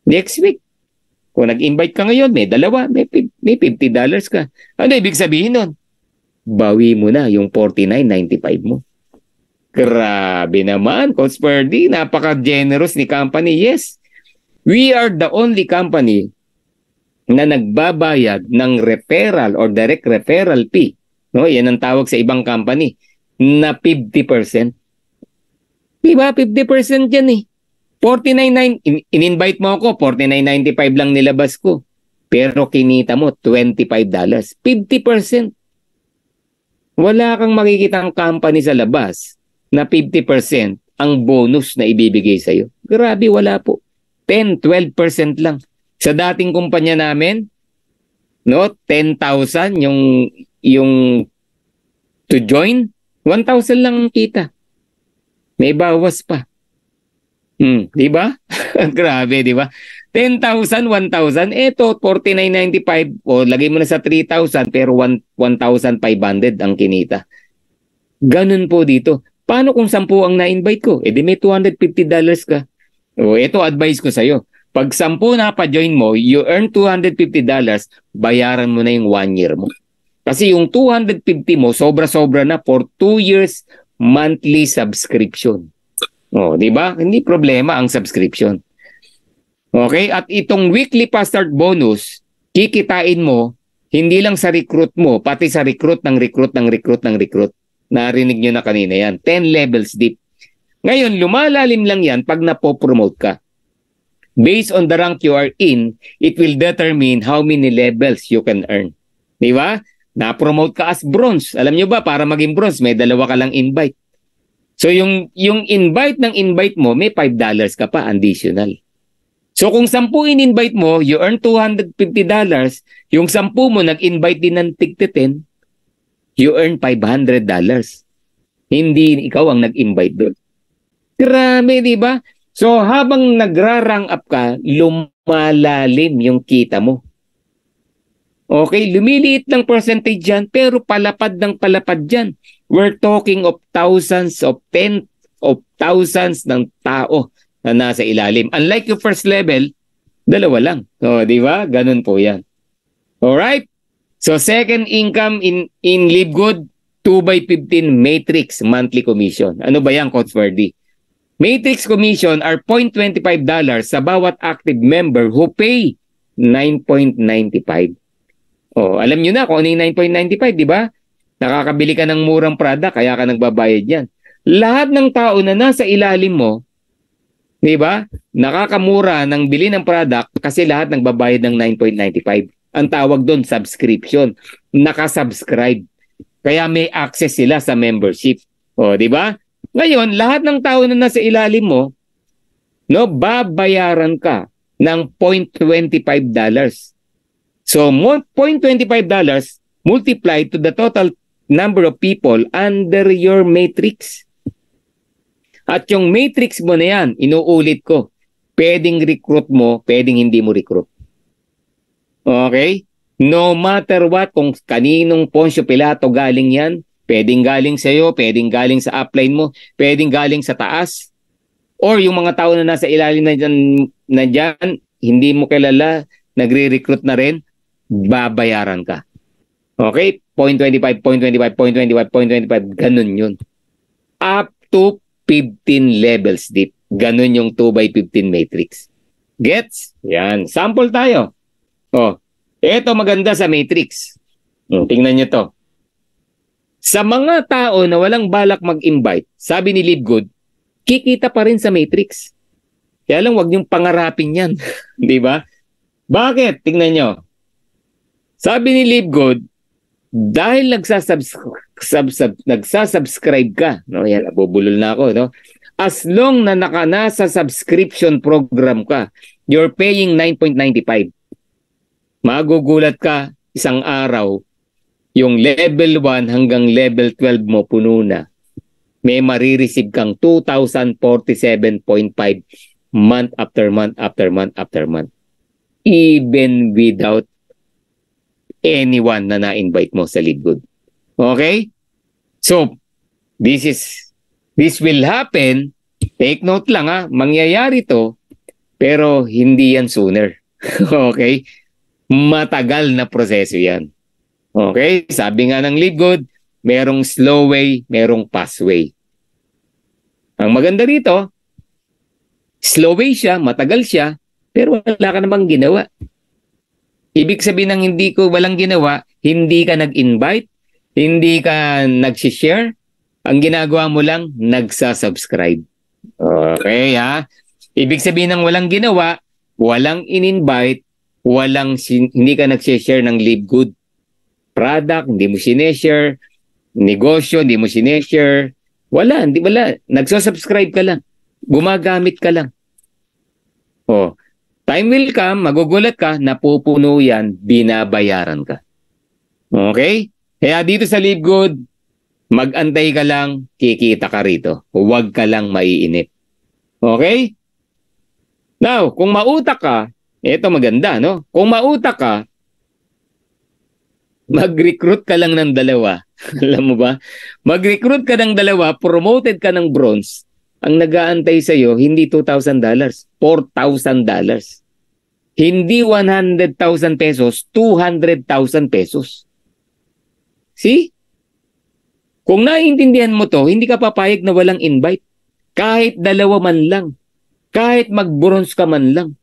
Next week, kung nag-invite ka ngayon, may dalawa, may, may $50 ka. Ano ibig sabihin nun? Bawi mo na yung $49.95 mo. Grabe naman, Coach Purdy. Napaka-generous ni company. Yes, we are the only company na nagbabayad ng referral or direct referral fee, no? Yan ang tawag sa ibang company na 50%. Diba? 50% yan eh. 49.9, in- invite mo ako, 49.95 lang nilabas ko. Pero kinita mo, $25. 50%. Wala kang makikita ang company sa labas na 50% ang bonus na ibibigay sa'yo. Grabe, wala po. 10, 12% lang. Sa dating kumpanya namin, no, 10,000 yung yung to join, 1,000 lang ang kita. May bawas pa. Hmm, 'di ba? Grabe, 'di ba? 10,000, 1,000, eto 49.95 o lagay mo na sa 3,000 pero 1,500 ang kinita. Ganun po dito. Paano kung 10 ang na-invite ko? Eh di may $250 ka. O, ito advice ko sa'yo. Pag sampu na pa-join mo, you earn $250, bayaran mo na yung one year mo. Kasi yung 250 mo, sobra-sobra na for 2 years monthly subscription. Oh, di ba? Hindi problema ang subscription. Okay? At itong weekly fast start bonus, kikitain mo hindi lang sa recruit mo, pati sa recruit ng recruit ng recruit ng recruit. Narinig nyo na kanina yan. 10 levels deep. Ngayon, lumalalim lang yan pag napopromote ka based on the rank you are in, it will determine how many levels you can earn. Di ba? Na-promote ka as bronze. Alam nyo ba, para maging bronze, may dalawa ka lang invite. So yung, yung invite ng invite mo, may $5 ka pa additional. So kung 10 in-invite mo, you earn $250. Yung 10 mo nag-invite din ng tigti 10, you earn $500. Hindi ikaw ang nag-invite doon. Grabe, di ba? So habang nagrarang up ka, lumalalim yung kita mo. Okay, lumiliit ng percentage yan, pero palapad ng palapad yan. We're talking of thousands of ten of thousands ng tao na nasa ilalim. Unlike yung first level, dalawa lang. So, di ba? Ganun po yan. Alright? So, second income in, in Live Good, 2 by 15 matrix monthly commission. Ano ba yan, Coach Verdi? Matrix commission are 0.25 sa bawat active member who pay 9.95. Oh, alam niyo na kung ano yung 9.95, di ba? Nakakabili ka ng murang product kaya ka nagbabayad yan. Lahat ng tao na nasa ilalim mo, di ba? Nakakamura ng bili ng product kasi lahat nagbabayad ng 9.95. Ang tawag doon subscription. Nakasubscribe. Kaya may access sila sa membership. O, oh, di ba? Ngayon, lahat ng tao na nasa ilalim mo, no, babayaran ka ng 0.25 dollars. So, 0.25 dollars multiplied to the total number of people under your matrix. At yung matrix mo na yan, inuulit ko, pwedeng recruit mo, pwedeng hindi mo recruit. Okay? No matter what, kung kaninong Poncio Pilato galing yan, Pwedeng galing sa iyo, pwedeng galing sa upline mo, pwedeng galing sa taas. Or yung mga tao na nasa ilalim na dyan, na dyan hindi mo kilala, nagre-recruit na rin, babayaran ka. Okay? 0.25, 0.25, 0.25, 0.25, ganun yun. Up to 15 levels deep. Ganun yung 2 by 15 matrix. Gets? Yan. Sample tayo. Oh, ito maganda sa matrix. Hmm, tingnan nyo to. Sa mga tao na walang balak mag-invite, sabi ni Lidgood, kikita pa rin sa matrix. Kaya lang wag niyong pangarapin yan. Di ba? Bakit? Tingnan nyo. Sabi ni Libgood, dahil nagsasubscribe, sub, sub, nagsasubscribe ka, no, yan, bubulol na ako, no? As long na naka nasa subscription program ka, you're paying 9.95. Magugulat ka isang araw, yung level 1 hanggang level 12 mo puno na, may marireceive kang 2,047.5 month after month after month after month. Even without anyone na na-invite mo sa lead good. Okay? So, this is, this will happen. Take note lang ha, mangyayari to, pero hindi yan sooner. okay? Matagal na proseso yan. Okay? Sabi nga ng Live Good, merong slow way, merong fast way. Ang maganda rito, slow way siya, matagal siya, pero wala ka namang ginawa. Ibig sabihin ng hindi ko walang ginawa, hindi ka nag-invite, hindi ka nag-share, ang ginagawa mo lang, nagsasubscribe. Okay, ha? Ibig sabihin ng walang ginawa, walang in-invite, walang, hindi ka nag-share ng live good, product, hindi mo sineshare, negosyo, hindi mo sineshare. Wala, hindi wala. Nagsasubscribe ka lang. Gumagamit ka lang. Oh, time will come, magugulat ka, napupuno yan, binabayaran ka. Okay? Kaya dito sa Live Good, magantay ka lang, kikita ka rito. Huwag ka lang maiinip. Okay? Now, kung mautak ka, ito maganda, no? Kung mautak ka, mag-recruit ka lang ng dalawa. Alam mo ba? Mag-recruit ka ng dalawa, promoted ka ng bronze. Ang nagaantay sa iyo hindi $2,000, $4,000. Hindi 100,000 pesos, 200,000 pesos. See? Kung naiintindihan mo to, hindi ka papayag na walang invite. Kahit dalawa man lang. Kahit mag-bronze ka man lang.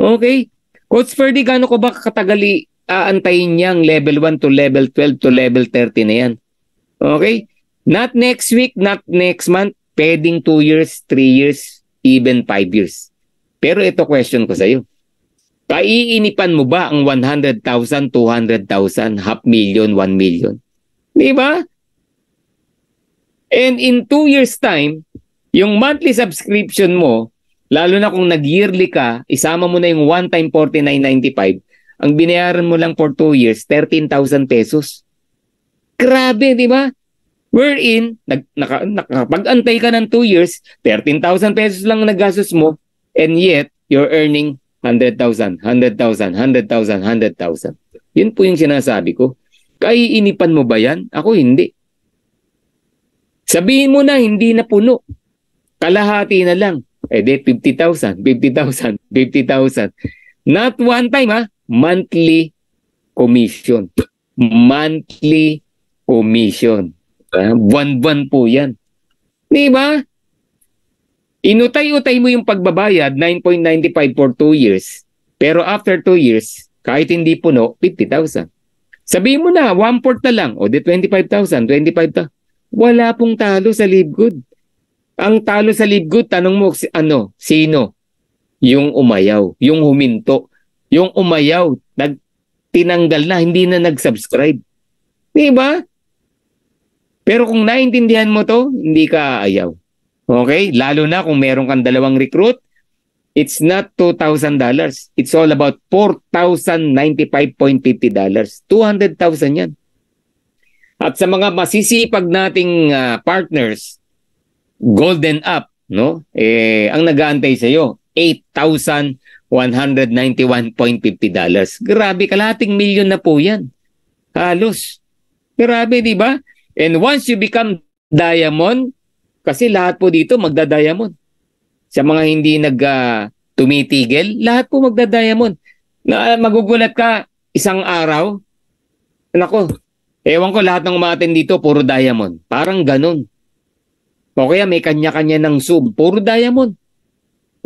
Okay? Coach Ferdy, gaano ko ba katagali aantayin niyang level 1 to level 12 to level 30 na yan. Okay? Not next week, not next month, pwedeng 2 years, 3 years, even 5 years. Pero ito question ko sa iyo. Paiinipan mo ba ang 100,000, 200,000, half million, 1 million? Di ba? And in 2 years time, yung monthly subscription mo, lalo na kung nag-yearly ka, isama mo na yung one-time 49.95, ang binayaran mo lang for 2 years, 13,000 pesos. Grabe, di ba? Wherein, nag, naka, nakapag-antay ka ng 2 years, 13,000 pesos lang nagastos mo, and yet, you're earning 100,000, 100,000, 100,000, 100,000. Yun po yung sinasabi ko. Kaiinipan mo ba yan? Ako hindi. Sabihin mo na hindi na puno. Kalahati na lang. Eh di, 50,000, 50,000, 50,000. Not one time ha monthly commission. Monthly commission. Ah, buwan-buwan po yan. Di ba? Inutay-utay mo yung pagbabayad, 9.95 for 2 years. Pero after 2 years, kahit hindi puno, 50,000. Sabihin mo na, one fourth na lang. O di 25,000, 25,000. Wala pong talo sa live good. Ang talo sa live good, tanong mo, ano, sino? Yung umayaw, yung huminto. Yung umayaw, nag, tinanggal na, hindi na nag-subscribe. Di ba? Pero kung naintindihan mo to, hindi ka ayaw. Okay? Lalo na kung meron kang dalawang recruit, it's not $2,000. It's all about $4,095.50. $200,000 yan. At sa mga masisipag nating uh, partners, Golden Up, no? Eh, ang nag-aantay sa'yo, 8,000 191.50 dollars. Grabe, kalating million na po yan. Halos. Grabe, di ba? And once you become diamond, kasi lahat po dito magda-diamond. Sa mga hindi nag uh, tumitigil, lahat po magda-diamond. Na, magugulat ka isang araw. Nako, ewan ko lahat ng umaten dito puro diamond. Parang ganun. O kaya may kanya-kanya ng sub, puro diamond.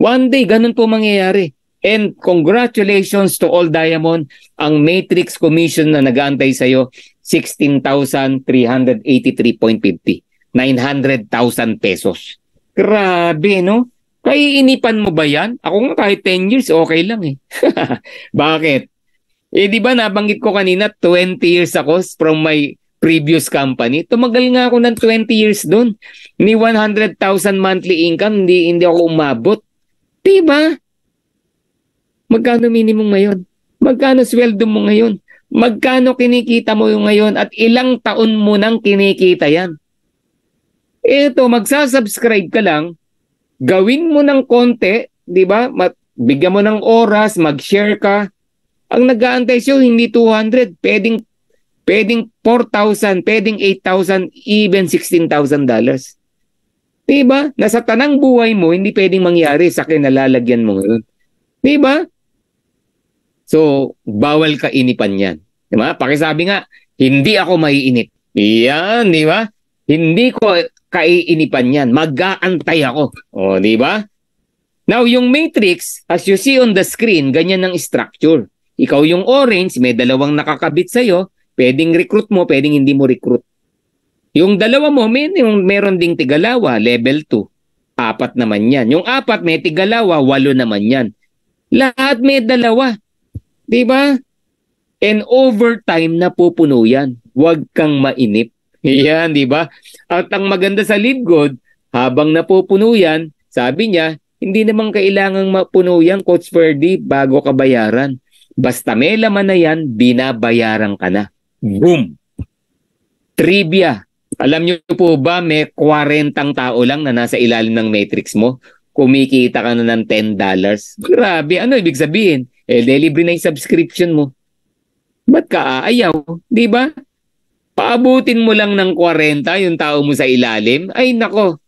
One day, ganun po mangyayari. And congratulations to all Diamond, ang Matrix Commission na nag-aantay sa'yo, 16,383.50. 900,000 pesos. Grabe, no? Kaiinipan mo ba yan? Ako nga kahit 10 years, okay lang eh. Bakit? Eh di ba nabanggit ko kanina 20 years ako from my previous company. Tumagal nga ako ng 20 years doon. Ni 100,000 monthly income, hindi, hindi ako umabot. Di ba? Magkano minimum ngayon? Magkano sweldo mo ngayon? Magkano kinikita mo yung ngayon at ilang taon mo nang kinikita yan? Ito, magsasubscribe ka lang, gawin mo ng konti, di ba? Bigyan mo ng oras, mag-share ka. Ang nag-aantay sa'yo, hindi 200, pwedeng, pwedeng 4,000, pwedeng 8,000, even 16,000 dollars. Di ba? Nasa tanang buhay mo, hindi pwedeng mangyari sa kinalalagyan mo ngayon. Di ba? So, bawal ka inipan yan. Di ba? Pakisabi nga, hindi ako maiinip. Yan, di ba? Hindi ko kaiinipan yan. Mag-aantay ako. O, di ba? Now, yung matrix, as you see on the screen, ganyan ang structure. Ikaw yung orange, may dalawang nakakabit sa'yo. Pwedeng recruit mo, pwedeng hindi mo recruit. Yung dalawa mo, may, yung meron ding tigalawa, level 2. Apat naman yan. Yung apat, may tigalawa, walo naman yan. Lahat may dalawa. Di ba? And over time, napupuno yan. Huwag kang mainip. Yan, di ba? At ang maganda sa live habang napupuno yan, sabi niya, hindi naman kailangang mapuno yan, Coach Ferdy, bago ka bayaran. Basta may laman na yan, binabayaran ka na. Boom! Trivia. Alam niyo po ba, may 40 tao lang na nasa ilalim ng matrix mo. Kumikita ka na ng $10. Grabe, ano ibig sabihin? Eh, libre na yung subscription mo. Ba't ka aayaw? Di ba? Paabutin mo lang ng 40 yung tao mo sa ilalim. Ay, nako.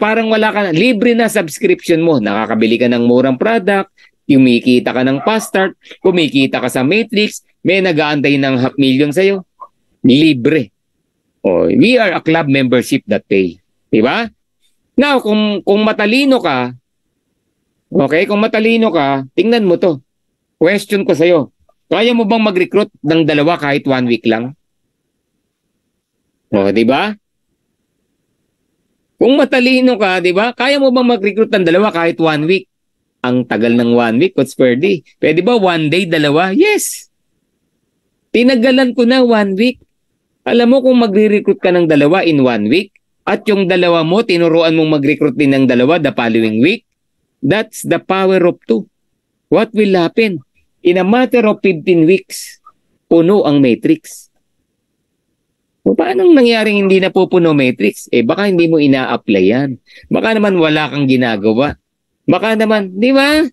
Parang wala ka na. Libre na subscription mo. Nakakabili ka ng murang product. Kumikita ka ng fast start. Kumikita ka sa Matrix. May nag nagaantay ng half million sa'yo. Libre. Oh, we are a club membership that pay. Di ba? Now, kung, kung matalino ka, okay, kung matalino ka, tingnan mo to question ko sa'yo, kaya mo bang mag-recruit ng dalawa kahit one week lang? O, di ba? Kung matalino ka, di ba? Kaya mo bang mag-recruit ng dalawa kahit one week? Ang tagal ng one week, what's per day? Pwede ba one day, dalawa? Yes! Tinagalan ko na one week. Alam mo kung magre-recruit ka ng dalawa in one week, at yung dalawa mo, tinuruan mong mag-recruit din ng dalawa the following week, that's the power of two. What will happen? In a matter of 15 weeks, puno ang matrix. O paano nangyaring hindi na pupuno matrix? Eh baka hindi mo ina-apply yan. Baka naman wala kang ginagawa. Baka naman, di ba?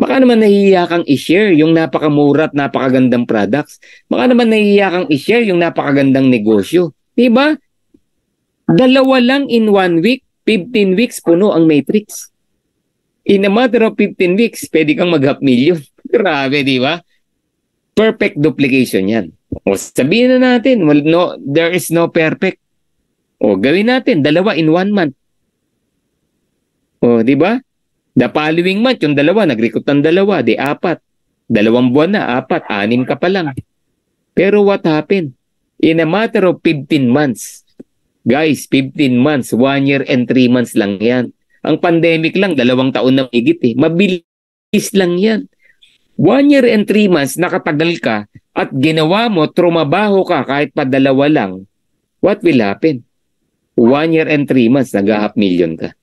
Baka naman nahihiya kang i-share yung napakamura at napakagandang products. Baka naman nahihiya kang i-share yung napakagandang negosyo. Di ba? Dalawa lang in one week, 15 weeks puno ang matrix in a matter of 15 weeks, pwede kang mag-half million. Grabe, di ba? Perfect duplication yan. O sabihin na natin, well, no, there is no perfect. O gawin natin, dalawa in one month. O, di ba? The following month, yung dalawa, nag-recruit ng dalawa, di apat. Dalawang buwan na, apat, anim ka pa lang. Pero what happened? In a matter of 15 months, guys, 15 months, 1 year and 3 months lang yan ang pandemic lang, dalawang taon na higit eh. Mabilis lang yan. One year and three months, nakatagal ka at ginawa mo, trumabaho ka kahit pa dalawa lang. What will happen? One year and three months, nag-half million ka.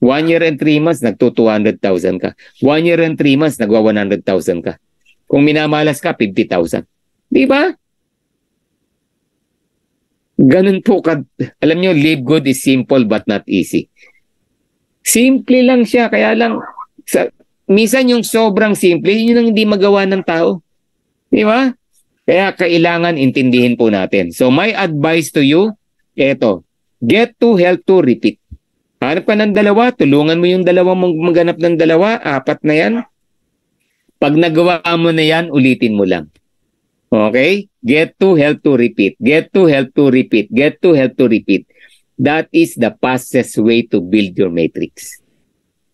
One year and three months, nagto-200,000 ka. One year and three months, nagwa-100,000 ka. Kung minamalas ka, 50,000. Di ba? Ganun po ka. Alam nyo, live good is simple but not easy. Simple lang siya, kaya lang, sa, misan yung sobrang simple, yun ang hindi magawa ng tao. Di ba? Kaya kailangan intindihin po natin. So my advice to you, eto, get to help to repeat. Hanap ka ng dalawa, tulungan mo yung dalawa mong maghanap ng dalawa, apat na yan. Pag nagawa mo na yan, ulitin mo lang. Okay? Get to help to repeat. Get to help to repeat. Get to help to repeat. That is the fastest way to build your matrix.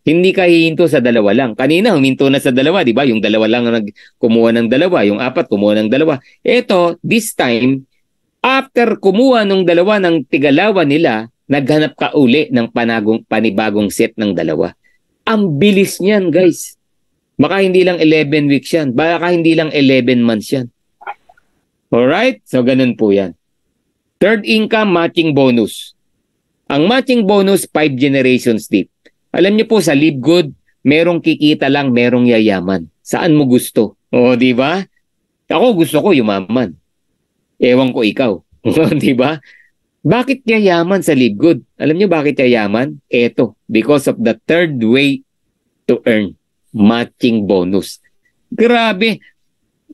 Hindi ka hihinto sa dalawa lang. Kanina, huminto na sa dalawa, di ba? Yung dalawa lang ang kumuha ng dalawa, yung apat kumuha ng dalawa. Ito, this time, after kumuha nung dalawa ng tigalawa nila, naghanap ka uli ng panagong, panibagong set ng dalawa. Ang bilis niyan, guys. Baka hindi lang 11 weeks yan. Baka hindi lang 11 months yan. Alright? So, ganun po yan. Third income matching bonus. Ang matching bonus, 5 generations deep. Alam niyo po, sa Live Good, merong kikita lang, merong yayaman. Saan mo gusto? O, oh, di ba? Ako gusto ko yumaman. Ewan ko ikaw. di ba? Bakit yayaman sa Live Good? Alam niyo bakit yayaman? Eto, because of the third way to earn matching bonus. Grabe.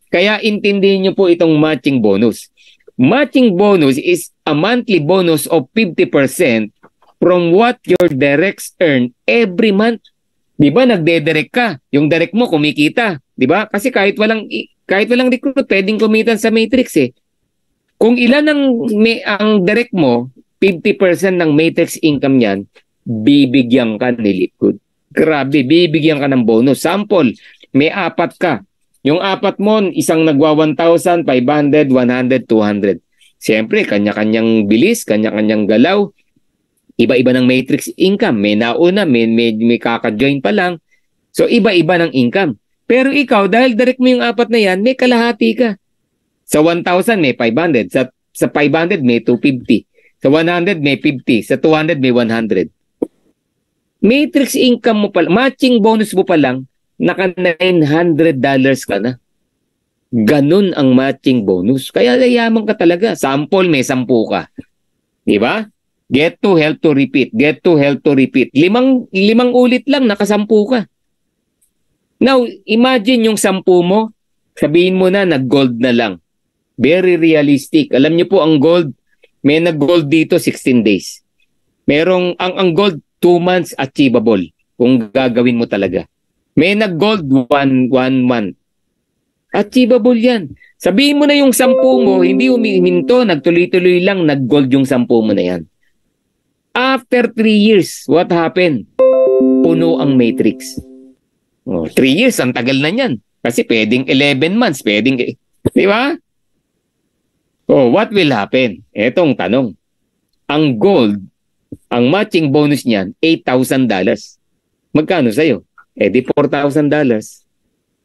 Kaya intindihin niyo po itong matching bonus matching bonus is a monthly bonus of 50% from what your directs earn every month. 'Di ba nagdedirect ka? Yung direct mo kumikita, 'di ba? Kasi kahit walang kahit walang recruit, pwedeng kumita sa Matrix eh. Kung ilan ang may, ang direct mo, 50% ng Matrix income niyan, bibigyan ka ni Liquid. Grabe, bibigyan ka ng bonus. Sample, may apat ka. Yung apat mon, isang nagwa 1,000, 500, 100, 200. Siyempre, kanya-kanyang bilis, kanya-kanyang galaw. Iba-iba ng matrix income. May nauna, may, may, may kaka-join pa lang. So, iba-iba ng income. Pero ikaw, dahil direct mo yung apat na yan, may kalahati ka. Sa 1,000, may 500. Sa, sa 500, may 250. Sa 100, may 50. Sa 200, may 100. Matrix income mo pa, matching bonus mo pa lang, naka $900 dollars ka na. Ganun ang matching bonus. Kaya yayaman ka talaga. Sample, may sampu ka. Di ba? Get to, help to, repeat. Get to, help to, repeat. Limang, limang ulit lang, nakasampu ka. Now, imagine yung sampu mo, sabihin mo na, nag-gold na lang. Very realistic. Alam niyo po, ang gold, may nag-gold dito 16 days. Merong, ang, ang gold, 2 months achievable kung gagawin mo talaga. May nag-gold one, one month. Achievable yan. Sabihin mo na yung sampu mo, hindi umiminto, nagtuloy-tuloy lang, nag-gold yung sampu mo na yan. After three years, what happened? Puno ang matrix. Oh, three years, ang tagal na niyan. Kasi pwedeng 11 months, pwedeng... Di ba? Oh, what will happen? Etong tanong. Ang gold, ang matching bonus niyan, $8,000. Magkano sa'yo? eh di $4,000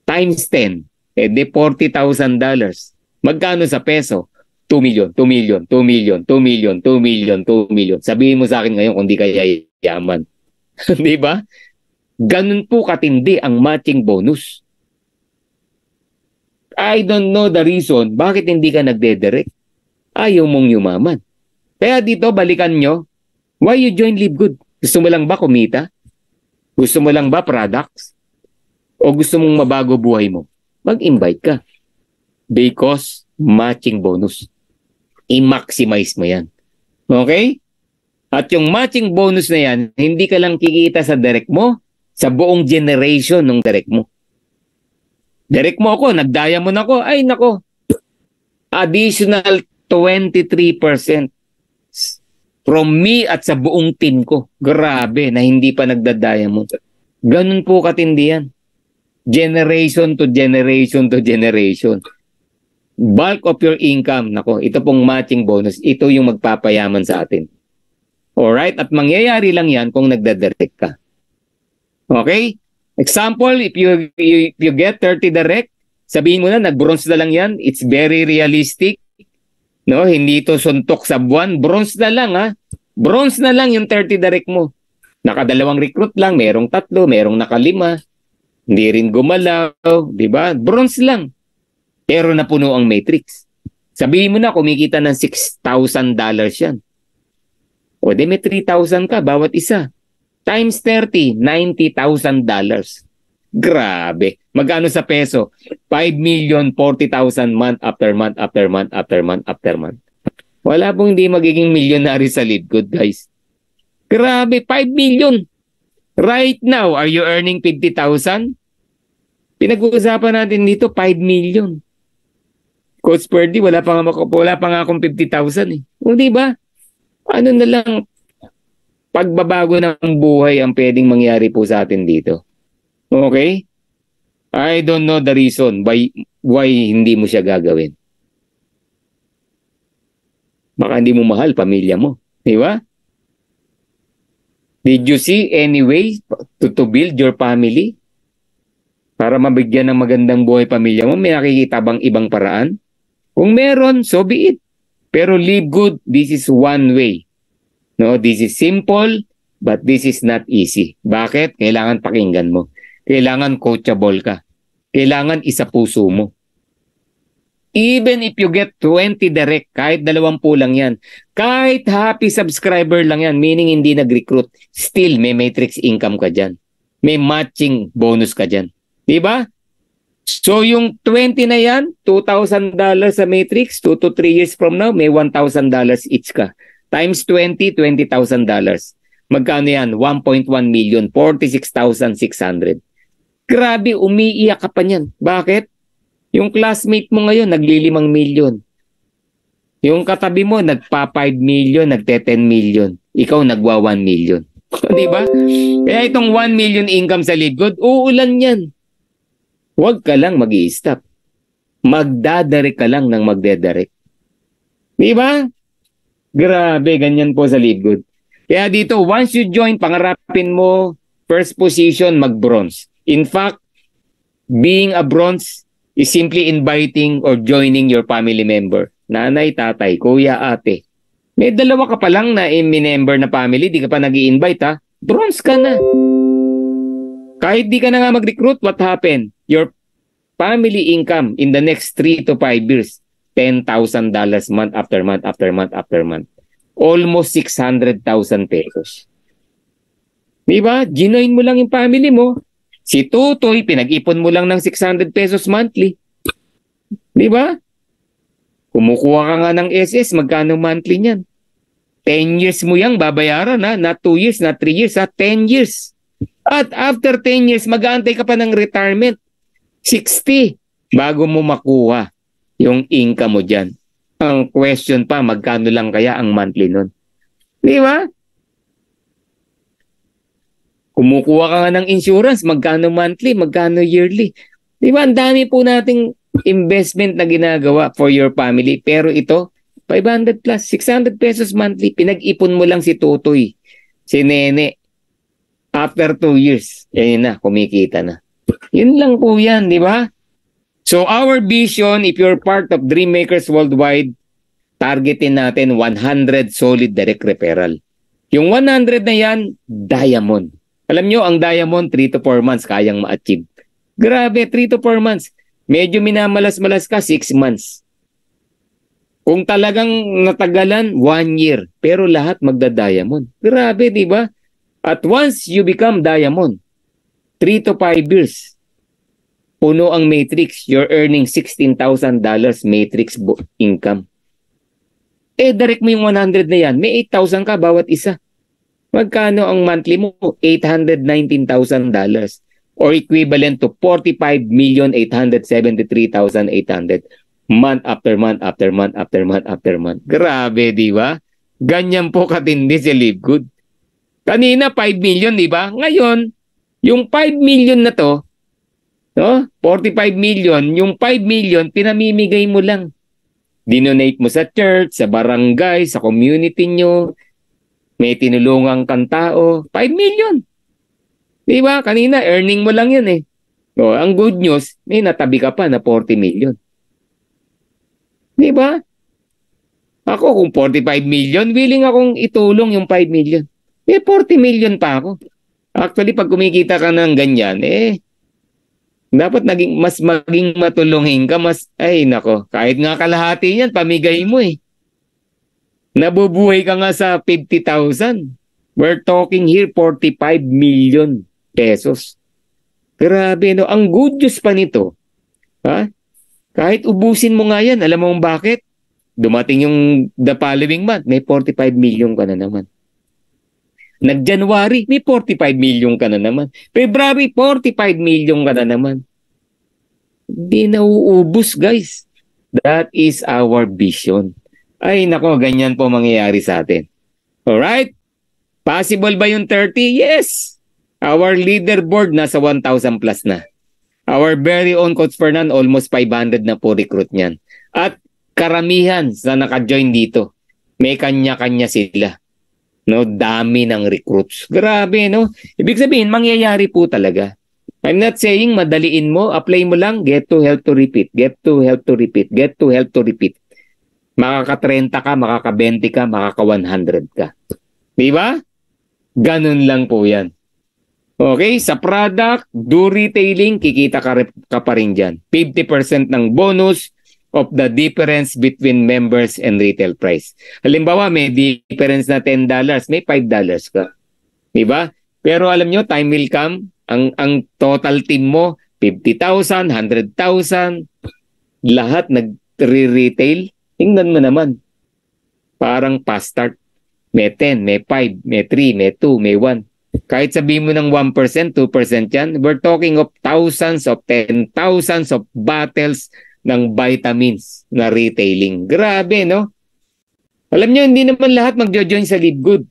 times 10, eh di $40,000. Magkano sa peso? 2 million, 2 million, 2 million, 2 million, 2 million, 2 million. Sabihin mo sa akin ngayon kung di kaya yaman. di ba? Ganun po katindi ang matching bonus. I don't know the reason bakit hindi ka nagdedirect. Ayaw mong yumaman. Kaya dito, balikan nyo, why you join Live Good? Gusto mo lang ba kumita? Gusto mo lang ba products? O gusto mong mabago buhay mo? Mag-invite ka. Because matching bonus. I-maximize mo yan. Okay? At yung matching bonus na yan, hindi ka lang kikita sa direct mo, sa buong generation ng direct mo. Direct mo ako, nagdaya mo na ako, ay nako, additional 23% From me at sa buong team ko. Grabe na hindi pa nagda-diamond. Ganun po katindi yan. Generation to generation to generation. Bulk of your income, nako, ito pong matching bonus, ito yung magpapayaman sa atin. Alright? At mangyayari lang yan kung nagdadirect ka. Okay? Example, if you, you, if you get 30 direct, sabihin mo na, nag-bronze na lang yan, it's very realistic, No, hindi ito suntok sa buwan. Bronze na lang ha. Bronze na lang yung 30 direct mo. Nakadalawang recruit lang, merong tatlo, merong nakalima. Hindi rin gumalaw, 'di ba? Bronze lang. Pero napuno ang matrix. Sabihin mo na kumikita ng $6,000 yan. O di may 3,000 ka bawat isa. Times 30, $90,000. Grabe. Magkano sa peso? 5 million 40,000 month after month after month after month after month. Wala pong hindi magiging millionary sa lead good guys. Grabe, 5 million. Right now, are you earning 50,000? Pinag-uusapan natin dito 5 million. Coach Purdy, wala pa nga, wala pa nga akong 50,000 eh. O di ba? Ano na lang, pagbabago ng buhay ang pwedeng mangyari po sa atin dito. Okay? I don't know the reason why why hindi mo siya gagawin. Baka hindi mo mahal pamilya mo, di ba? Did you see any way to, to build your family? Para mabigyan ng magandang buhay pamilya mo, may nakikita bang ibang paraan? Kung meron, so be it. Pero live good, this is one way. No, this is simple, but this is not easy. Bakit? Kailangan pakinggan mo. Kailangan coachable ka. Kailangan isa puso mo. Even if you get 20 direct, kahit 20 lang yan, kahit happy subscriber lang yan, meaning hindi nag-recruit, still may matrix income ka dyan. May matching bonus ka dyan. Di ba? So yung 20 na yan, $2,000 sa matrix, 2 to 3 years from now, may $1,000 each ka. Times 20, $20,000. Magkano yan? 1.1 million, 46,600. Grabe, umiiyak ka pa niyan. Bakit? Yung classmate mo ngayon, naglilimang milyon. Yung katabi mo, nagpa 5 million, nagte 10 million. Ikaw, nagwa 1 million. di ba? Kaya itong 1 million income sa lead good, uulan yan. Huwag ka lang mag stop Magdadirect ka lang ng magdedirect. Di ba? Grabe, ganyan po sa lead Kaya dito, once you join, pangarapin mo, first position, mag-bronze. In fact, being a bronze is simply inviting or joining your family member. Nanay, tatay, kuya, ate. May dalawa ka pa lang na member na family, di ka pa nag i invite ha. Bronze ka na. Kahit di ka na nga mag-recruit, what happened? Your family income in the next 3 to 5 years, $10,000 month after month after month after month. Almost 600,000 pesos. Diba? Ginoin mo lang yung family mo. Si Tutoy, pinag-ipon mo lang ng 600 pesos monthly. Di ba? Kumukuha ka nga ng SS, magkano monthly niyan? 10 years mo yang babayaran ha, not 2 years, not 3 years, ha, 10 years. At after 10 years, mag-aantay ka pa ng retirement. 60 bago mo makuha yung income mo dyan. Ang question pa, magkano lang kaya ang monthly nun? Di ba? Kumukuha ka nga ng insurance, magkano monthly, magkano yearly. Di ba? Ang dami po nating investment na ginagawa for your family. Pero ito, 500 plus, 600 pesos monthly, pinag-ipon mo lang si Tutoy, si Nene. After 2 years, ayun na, kumikita na. Yun lang po yan, di ba? So our vision, if you're part of Dream Makers Worldwide, targetin natin 100 solid direct referral. Yung 100 na yan, diamond. Alam nyo, ang diamond, 3 to 4 months kayang ma-achieve. Grabe, 3 to 4 months. Medyo minamalas-malas ka, 6 months. Kung talagang natagalan, 1 year. Pero lahat magda-diamond. Grabe, di ba? At once you become diamond, 3 to 5 years, puno ang matrix, you're earning $16,000 matrix income. Eh, direct mo yung 100 na yan, may 8,000 ka bawat isa magkano ang monthly mo? $819,000 or equivalent to 45,873,800 month after month after month after month after month. Grabe, di ba? Ganyan po katindi si Live Good. Kanina 5 million, di ba? Ngayon, yung 5 million na to, no? 45 million, yung 5 million pinamimigay mo lang. Dinonate mo sa church, sa barangay, sa community niyo, may tinulungan kang tao, 5 million. Di ba? Kanina, earning mo lang yun eh. O, ang good news, may natabi ka pa na 40 million. Di ba? Ako, kung 45 million, willing akong itulong yung 5 million. May eh, 40 million pa ako. Actually, pag kumikita ka ng ganyan, eh, dapat naging, mas maging matulungin ka, mas, ay nako, kahit nga kalahati yan, pamigay mo eh. Nabubuhay ka nga sa 50,000. We're talking here 45 million pesos. Grabe, no? Ang good news pa nito, ha? Kahit ubusin mo nga yan, alam mo bakit? Dumating yung the following month, may 45 million ka na naman. Nag-January, may 45 million ka na naman. February, 45 million ka na naman. Hindi nauubos, guys. That is our vision. Ay nako, ganyan po mangyayari sa atin. All right? Possible ba yung 30? Yes. Our leaderboard nasa 1,000 plus na. Our very own Coach Fernand, almost 500 na po recruit niyan. At karamihan sa naka-join dito, may kanya-kanya sila. No, dami ng recruits. Grabe, no? Ibig sabihin, mangyayari po talaga. I'm not saying madaliin mo, apply mo lang, get to help to repeat, get to help to repeat, get to help to repeat. Makaka-30 ka, makaka-20 ka, makaka-100 ka. Di ba? Ganun lang po yan. Okay, sa product, do retailing, kikita ka, ka pa rin dyan. 50% ng bonus of the difference between members and retail price. Halimbawa, may difference na $10, may $5 ka. Di ba? Pero alam nyo, time will come. Ang, ang total team mo, 50,000, 100,000, lahat nag-retail. Tingnan mo naman. Parang past start. May 10, may 5, may 3, may 2, may 1. Kahit sabihin mo ng 1%, 2% yan, we're talking of thousands of 10 thousands of bottles ng vitamins na retailing. Grabe, no? Alam nyo, hindi naman lahat magjo-join sa Live Good.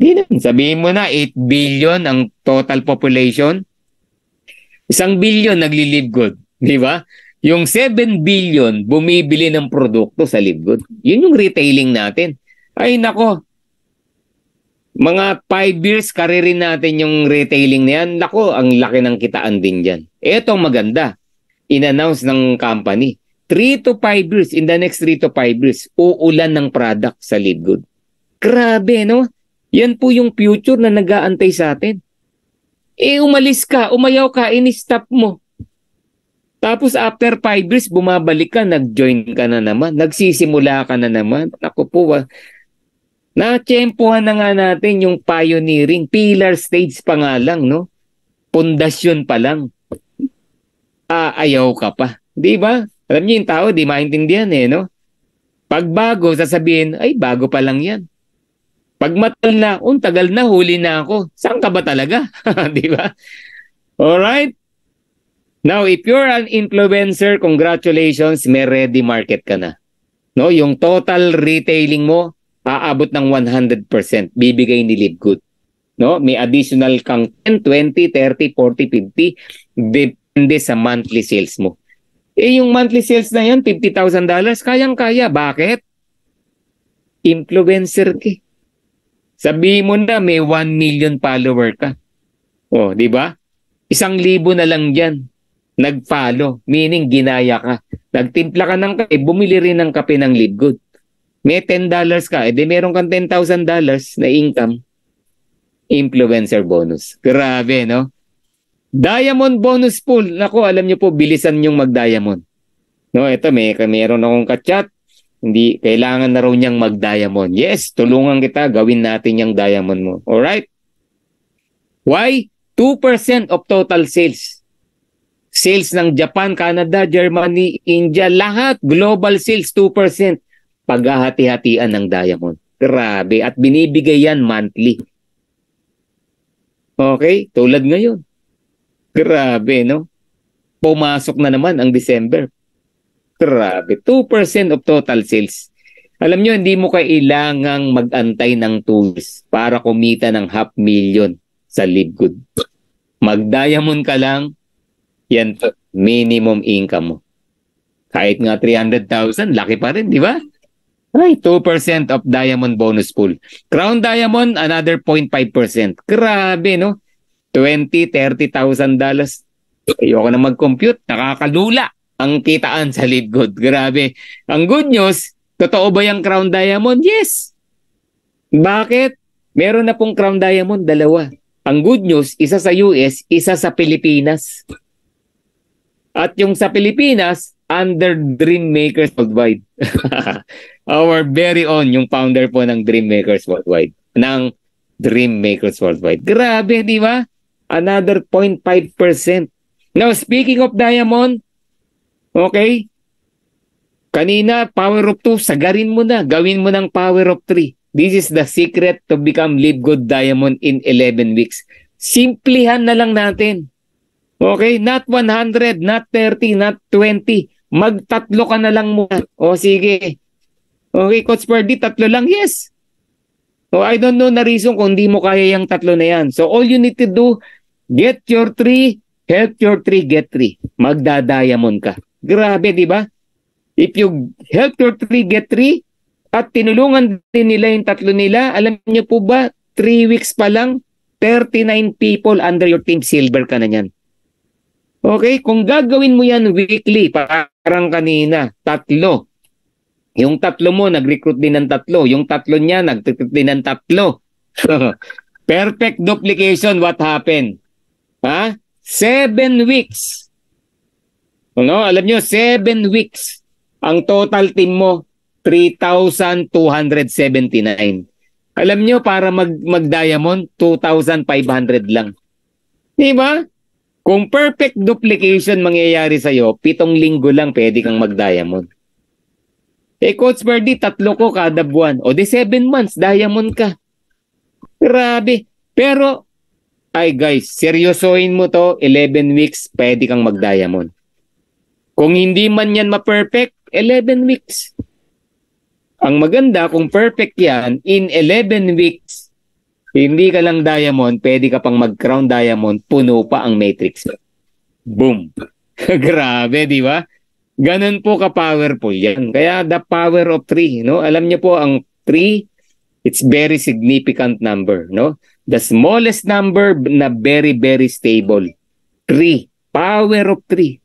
Hindi naman. Sabihin mo na, 8 billion ang total population. Isang billion nagli-live good. Di ba? Yung 7 billion bumibili ng produkto sa Libgood. Yun yung retailing natin. Ay nako, mga 5 years karirin natin yung retailing na yan. Nako, ang laki ng kitaan din dyan. Eto maganda. In-announce ng company. 3 to 5 years, in the next 3 to 5 years, uulan ng product sa Libgood. Grabe, no? Yan po yung future na nagaantay sa atin. Eh, umalis ka, umayaw ka, in-stop mo. Tapos after 5 years, bumabalik ka, nag-join ka na naman, nagsisimula ka na naman. Ako po, na ah. Natsempohan na nga natin yung pioneering, pillar stage pa nga lang, no? Pundasyon pa lang. Ah, ayaw ka pa. Di ba? Alam niyo yung tao, di maintindihan eh, no? Pag bago, sasabihin, ay, bago pa lang yan. Pag matal na, un, tagal na, huli na ako. Saan ka ba talaga? di ba? Alright? Now, if you're an influencer, congratulations, may ready market ka na. No, yung total retailing mo aabot ng 100%, bibigay ni Livegood. No, may additional kang 10, 20, 30, 40, 50 depende sa monthly sales mo. Eh yung monthly sales na yan, $50,000, kayang-kaya. Bakit? Influencer ka. Eh. Sabi mo na may 1 million follower ka. Oh, di ba? Isang libo na lang yan nagpalo, meaning ginaya ka. Nagtimpla ka ng kape, bumili rin ng kape ng live good. May $10 ka, edi meron kang $10,000 na income. Influencer bonus. Grabe, no? Diamond bonus pool. Nako, alam niyo po, bilisan yung mag-diamond. No, ito may meron akong kachat. Hindi kailangan na raw niyang mag-diamond. Yes, tulungan kita gawin natin yung diamond mo. All right? Why? 2% of total sales Sales ng Japan, Canada, Germany, India, lahat global sales 2%. Paghahati-hatian ng Diamond. Grabe. At binibigay yan monthly. Okay? Tulad ngayon. Grabe, no? Pumasok na naman ang December. Grabe. 2% of total sales. Alam nyo, hindi mo kailangang mag-antay ng tools para kumita ng half million sa Live Good. Mag-diamond ka lang, yan po, minimum income mo. Kahit nga 300,000, laki pa rin, di ba? Right, 2% of diamond bonus pool. Crown diamond, another 0.5%. Grabe, no? 20, 30,000 dollars. Ayoko na mag-compute. Nakakalula ang kitaan sa lead good. Grabe. Ang good news, totoo ba yung crown diamond? Yes. Bakit? Meron na pong crown diamond, dalawa. Ang good news, isa sa US, isa sa Pilipinas. At yung sa Pilipinas, under Dream Makers Worldwide. Our very own, yung founder po ng Dream Makers Worldwide. Ng Dream Makers Worldwide. Grabe, di ba? Another 0.5%. Now, speaking of Diamond, okay, kanina, power of 2, sagarin mo na. Gawin mo ng power of 3. This is the secret to become Live Good Diamond in 11 weeks. Simplihan na lang natin. Okay, not 100, not 30, not 20. Magtatlo ka na lang muna. O sige. Okay, Coach Purdy, tatlo lang. Yes. So I don't know na reason kung hindi mo kaya yung tatlo na yan. So all you need to do, get your three, help your three, get three. Magda-diamond ka. Grabe, di ba? If you help your three, get three, at tinulungan din nila yung tatlo nila, alam niyo po ba, three weeks pa lang, 39 people under your team, silver ka na yan. Okay, kung gagawin mo yan weekly, parang kanina, tatlo. Yung tatlo mo, nag-recruit din ng tatlo. Yung tatlo niya, nag din ng tatlo. Perfect duplication, what happened? Ha? Seven weeks. Ano? Alam nyo, seven weeks. Ang total team mo, 3,279. Alam nyo, para mag, mag-diamond, 2,500 lang. Di ba? Kung perfect duplication mangyayari sa'yo, pitong linggo lang pwede kang mag-diamond. Eh, Coach Verdi, tatlo ko kada buwan. O di seven months, diamond ka. Grabe. Pero, ay guys, seryosohin mo to, 11 weeks, pwede kang mag-diamond. Kung hindi man yan ma-perfect, 11 weeks. Ang maganda, kung perfect yan, in 11 weeks, hindi ka lang diamond, pwede ka pang mag-crown diamond, puno pa ang matrix. Boom. Grabe, di ba? Ganun po ka-powerful yan. Kaya the power of three, no? Alam niyo po, ang three, it's very significant number, no? The smallest number na very, very stable. Three. Power of three.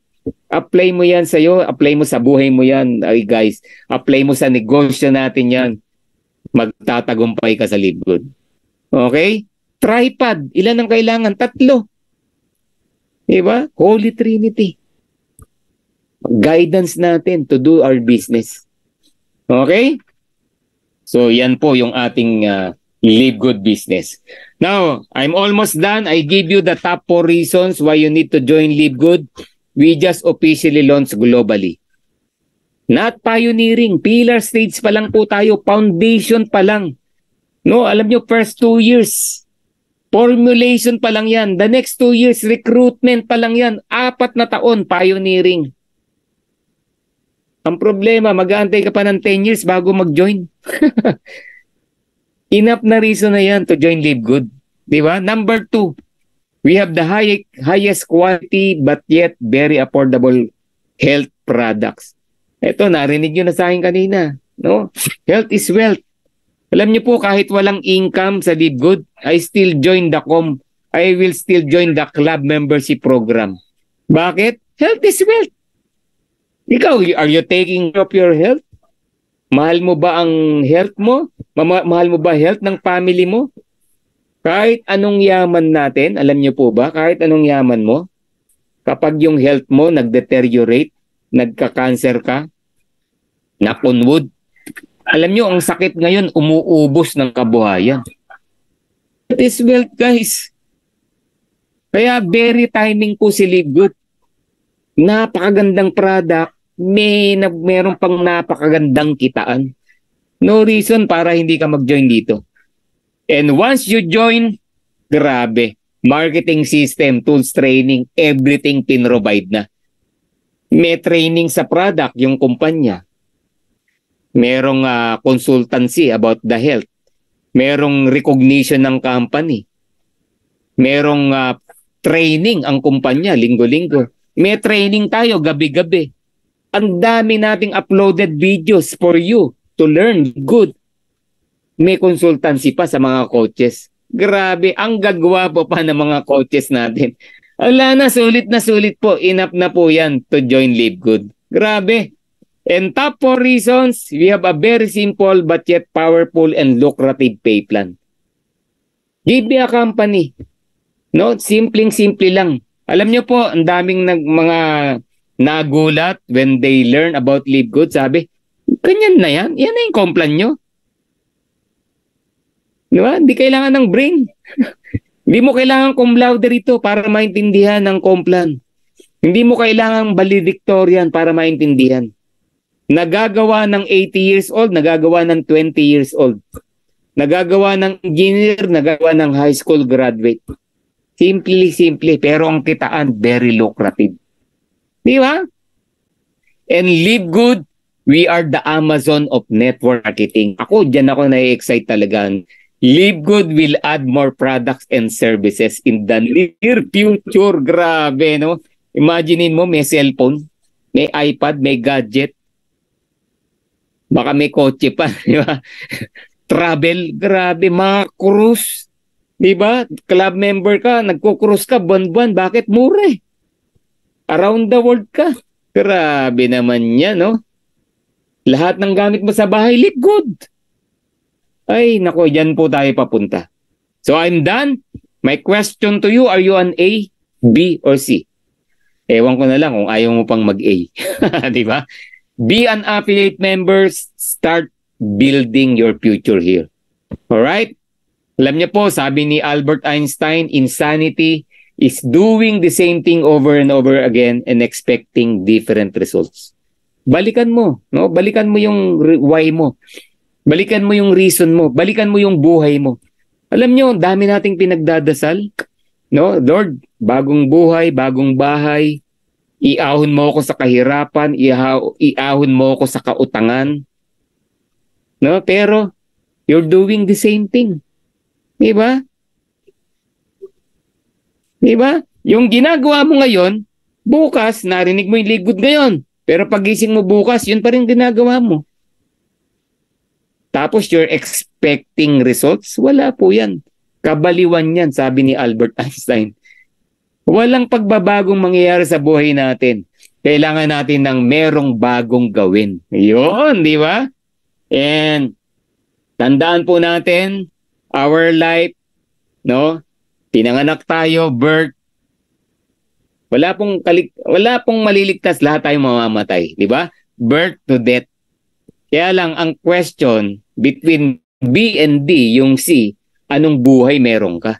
Apply mo yan sa'yo, apply mo sa buhay mo yan, ay guys. Apply mo sa negosyo natin yan. Magtatagumpay ka sa libgod. Okay? Tripod, ilan ang kailangan? Tatlo. Diba? Holy Trinity. Guidance natin to do our business. Okay? So yan po yung ating uh, live good business. Now, I'm almost done. I give you the top four reasons why you need to join Live Good. We just officially launched globally. Not pioneering, pillar stage pa lang po tayo, foundation pa lang. No, alam nyo, first two years, formulation pa lang yan. The next two years, recruitment pa lang yan. Apat na taon, pioneering. Ang problema, mag-aantay ka pa ng 10 years bago mag-join. Enough na reason na yan to join Live Good. Di ba? Number two, we have the high, highest quality but yet very affordable health products. Ito, narinig nyo na sa akin kanina. No? Health is wealth. Alam niyo po, kahit walang income sa LiveGood, I still join the com. I will still join the club membership program. Bakit? Health is wealth. Ikaw, are you taking care of your health? Mahal mo ba ang health mo? Ma- mahal mo ba health ng family mo? Kahit anong yaman natin, alam niyo po ba, kahit anong yaman mo, kapag yung health mo nag-deteriorate, nagka-cancer ka, knock on alam nyo, ang sakit ngayon, umuubos ng kabuhayan. It is wealth, guys. Kaya very timing po si Live Good. Napakagandang product. May na, meron pang napakagandang kitaan. No reason para hindi ka mag-join dito. And once you join, grabe. Marketing system, tools training, everything pinrovide na. May training sa product yung kumpanya merong uh, consultancy about the health, merong recognition ng company, merong uh, training ang kumpanya linggo-linggo. May training tayo gabi-gabi. Ang dami nating uploaded videos for you to learn good. May consultancy pa sa mga coaches. Grabe, ang gagwa pa ng mga coaches natin. Wala na, sulit na sulit po. Inap na po yan to join Live Good. Grabe, And top four reasons, we have a very simple but yet powerful and lucrative pay plan. Give me a company. No, simpleng-simple lang. Alam niyo po, ang daming nag, mga nagulat when they learn about live good. Sabi, ganyan na yan. Yan na yung complan nyo. Di ba? Hindi kailangan ng brain. Hindi mo kailangan cum laude rito para maintindihan ang complan. Hindi mo kailangan valedictorian para maintindihan nagagawa ng 80 years old, nagagawa ng 20 years old, nagagawa ng engineer, nagagawa ng high school graduate. Simply, simply, pero ang kitaan, very lucrative. Di ba? And live good, we are the Amazon of network marketing. Ako, dyan ako na-excite talaga. Live good will add more products and services in the near future. Grabe, no? Imaginein mo, may cellphone, may iPad, may gadget, Baka may kotse pa, di ba? Travel, grabe, mga cruise. Di ba? Club member ka, nagko-cruise ka, buwan-buwan, bakit mura eh? Around the world ka. Grabe naman yan, no? Lahat ng gamit mo sa bahay, likod. Ay, nako, yan po tayo papunta. So I'm done. My question to you, are you an A, B, or C? Ewan ko na lang kung ayaw mo pang mag-A. di ba? Be an affiliate member. Start building your future here. Alright? Alam niyo po, sabi ni Albert Einstein, insanity is doing the same thing over and over again and expecting different results. Balikan mo, no? Balikan mo yung why mo. Balikan mo yung reason mo. Balikan mo yung buhay mo. Alam niyo, dami nating pinagdadasal, no? Lord, bagong buhay, bagong bahay, Iahon mo ako sa kahirapan, iahon mo ako sa kautangan. No, pero you're doing the same thing. 'Di ba? 'Di ba? Yung ginagawa mo ngayon, bukas narinig mo yung ligod ngayon. Pero pagising mo bukas, yun pa rin ginagawa mo. Tapos you're expecting results? Wala po yan. Kabaliwan yan, sabi ni Albert Einstein. Walang pagbabagong mangyayari sa buhay natin. Kailangan natin ng merong bagong gawin. Yun, di ba? And tandaan po natin, our life, no? Pinanganak tayo, birth. Wala pong, kalik- wala pong maliligtas, lahat tayo mamamatay. Di ba? Birth to death. Kaya lang, ang question between B and D, yung C, anong buhay meron ka?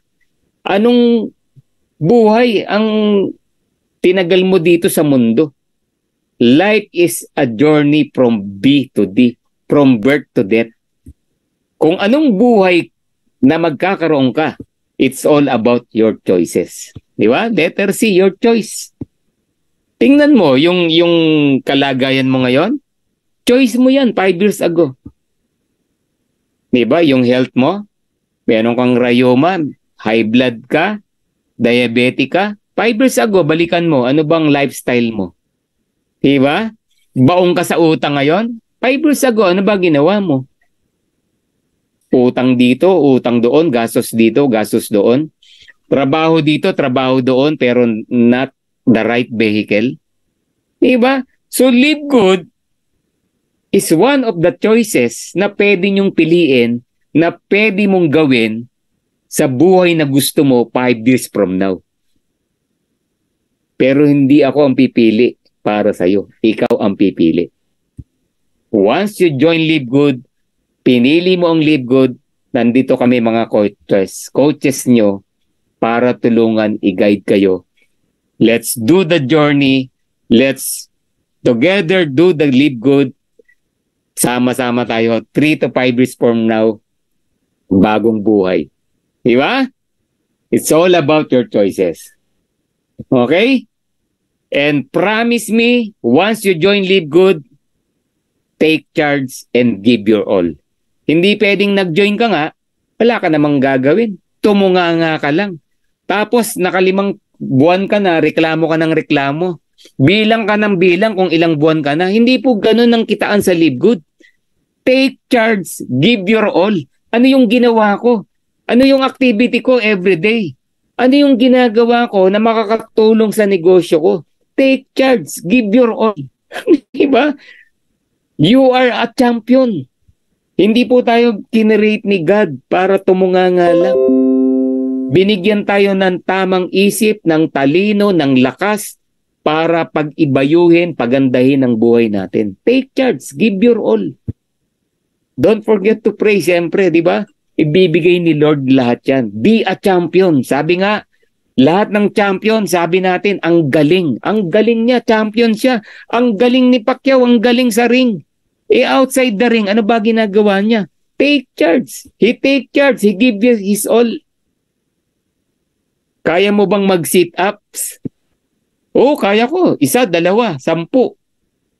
Anong buhay ang tinagal mo dito sa mundo. Life is a journey from B to D, from birth to death. Kung anong buhay na magkakaroon ka, it's all about your choices. Di ba? Letter C, your choice. Tingnan mo yung yung kalagayan mo ngayon. Choice mo 'yan 5 years ago. 'Di ba? Yung health mo, meron kang rayoma, high blood ka, diabetic ka, 5 years ago, balikan mo, ano bang lifestyle mo? Diba? Baong ka sa utang ngayon? 5 years ago, ano ba ginawa mo? Utang dito, utang doon, gastos dito, gastos doon. Trabaho dito, trabaho doon, pero not the right vehicle. Diba? So live good is one of the choices na pwede niyong piliin, na pwede mong gawin sa buhay na gusto mo 5 years from now. Pero hindi ako ang pipili para sa'yo. Ikaw ang pipili. Once you join Live Good, pinili mo ang Live Good, nandito kami mga coaches, coaches nyo para tulungan i-guide kayo. Let's do the journey. Let's together do the Live Good. Sama-sama tayo. 3 to 5 years from now, bagong buhay. Di ba? It's all about your choices. Okay? And promise me, once you join Live Good, take charge and give your all. Hindi pwedeng nag-join ka nga, wala ka namang gagawin. Tumunga nga ka lang. Tapos nakalimang buwan ka na, reklamo ka ng reklamo. Bilang ka ng bilang kung ilang buwan ka na. Hindi po ganun ang kitaan sa Live Good. Take charge, give your all. Ano yung ginawa ko? Ano yung activity ko every day? Ano yung ginagawa ko na makakatulong sa negosyo ko? Take charge. Give your all. diba? You are a champion. Hindi po tayo kinerate ni God para tumunganga lang. Binigyan tayo ng tamang isip, ng talino, ng lakas, para pag-ibayuhin, pagandahin ang buhay natin. Take charge, give your all. Don't forget to pray, siyempre, di ba? ibibigay ni Lord lahat yan. Be a champion. Sabi nga, lahat ng champion, sabi natin, ang galing. Ang galing niya, champion siya. Ang galing ni Pacquiao, ang galing sa ring. E outside the ring, ano ba ginagawa niya? Take charge. He take charge. He give you his all. Kaya mo bang mag-sit ups? Oo, kaya ko. Isa, dalawa, sampu.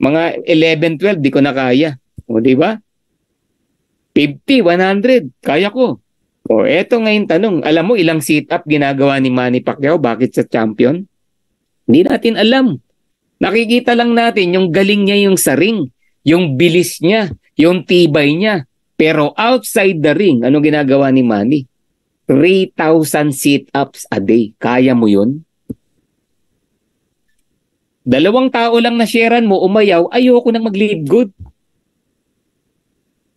Mga 11, 12, di ko na kaya. O, di ba? 50, 100, kaya ko. O eto ngayon tanong, alam mo ilang sit-up ginagawa ni Manny Pacquiao bakit sa champion? Hindi natin alam. Nakikita lang natin yung galing niya yung sa ring, yung bilis niya, yung tibay niya. Pero outside the ring, ano ginagawa ni Manny? 3,000 sit-ups a day. Kaya mo yun? Dalawang tao lang na sharean mo, umayaw, ayoko nang mag-live good.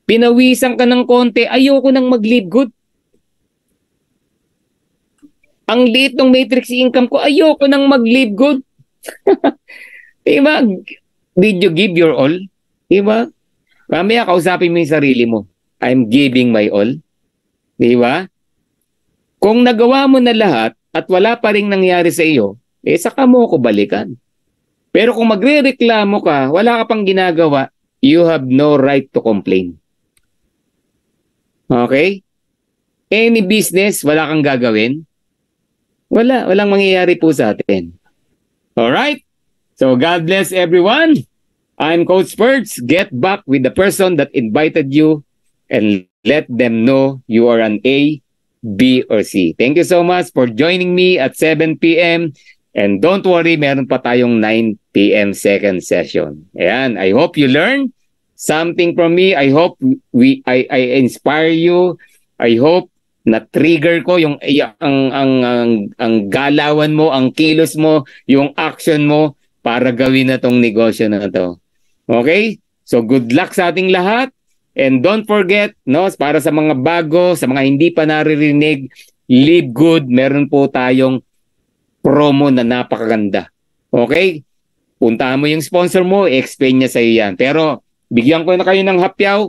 Pinawisan ka ng konti, ayoko nang mag-live good. Ang liit ng matrix income ko, ayoko nang mag-live good. diba? Did you give your all? Diba? Mamaya kausapin mo yung sarili mo. I'm giving my all. Diba? Kung nagawa mo na lahat at wala pa rin nangyari sa iyo, eh saka mo ako balikan. Pero kung magrereklamo ka, wala ka pang ginagawa, you have no right to complain. Okay? Any business, wala kang gagawin. Wala. Walang mangyayari po sa atin. Alright? So God bless everyone. I'm Coach Spurts. Get back with the person that invited you and let them know you are an A, B, or C. Thank you so much for joining me at 7 p.m. And don't worry, meron pa tayong 9 p.m. second session. Ayan, I hope you learn something from me. I hope we I I inspire you. I hope na trigger ko yung ang ang ang, ang galawan mo, ang kilos mo, yung action mo para gawin na tong negosyo na to. Okay? So good luck sa ating lahat and don't forget no para sa mga bago, sa mga hindi pa naririnig, live good, meron po tayong promo na napakaganda. Okay? Puntahan mo yung sponsor mo, explain niya sa iyo yan. Pero Bigyan ko na kayo ng hapyaw.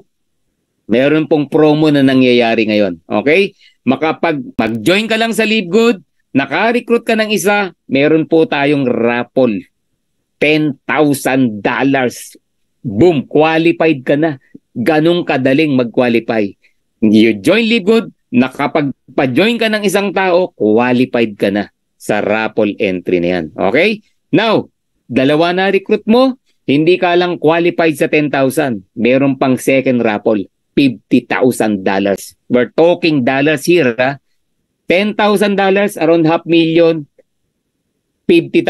Meron pong promo na nangyayari ngayon. Okay? Makapag mag-join ka lang sa Livegood, naka-recruit ka ng isa, meron po tayong raffle. $10,000. Boom! Qualified ka na. Ganong kadaling mag-qualify. You join Livegood, Good, nakapagpa-join ka ng isang tao, qualified ka na sa raffle entry na yan. Okay? Now, dalawa na recruit mo, hindi ka lang qualified sa 10,000. Meron pang second raffle, $50,000. We're talking dollars here, ha? $10,000, around half million, $50,000,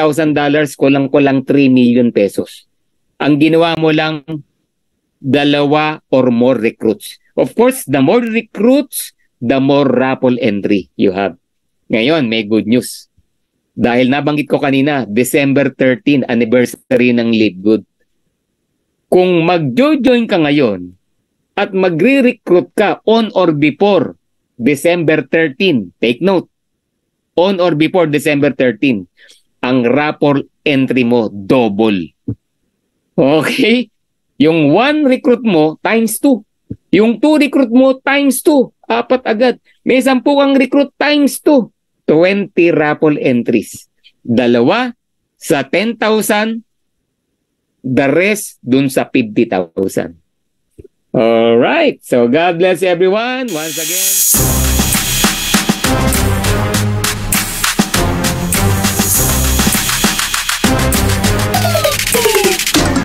kulang-kulang 3 million pesos. Ang ginawa mo lang, dalawa or more recruits. Of course, the more recruits, the more raffle entry you have. Ngayon, may good news. Dahil nabanggit ko kanina, December 13, anniversary ng Live Kung mag-join ka ngayon at magre-recruit ka on or before December 13, take note, on or before December 13, ang rapport entry mo double. Okay? Yung one recruit mo times two. Yung two recruit mo times two. Apat agad. May sampu ang recruit times two. 20 raffle entries. Dalawa sa 10,000, the rest dun sa 50,000. All right. So God bless everyone once again.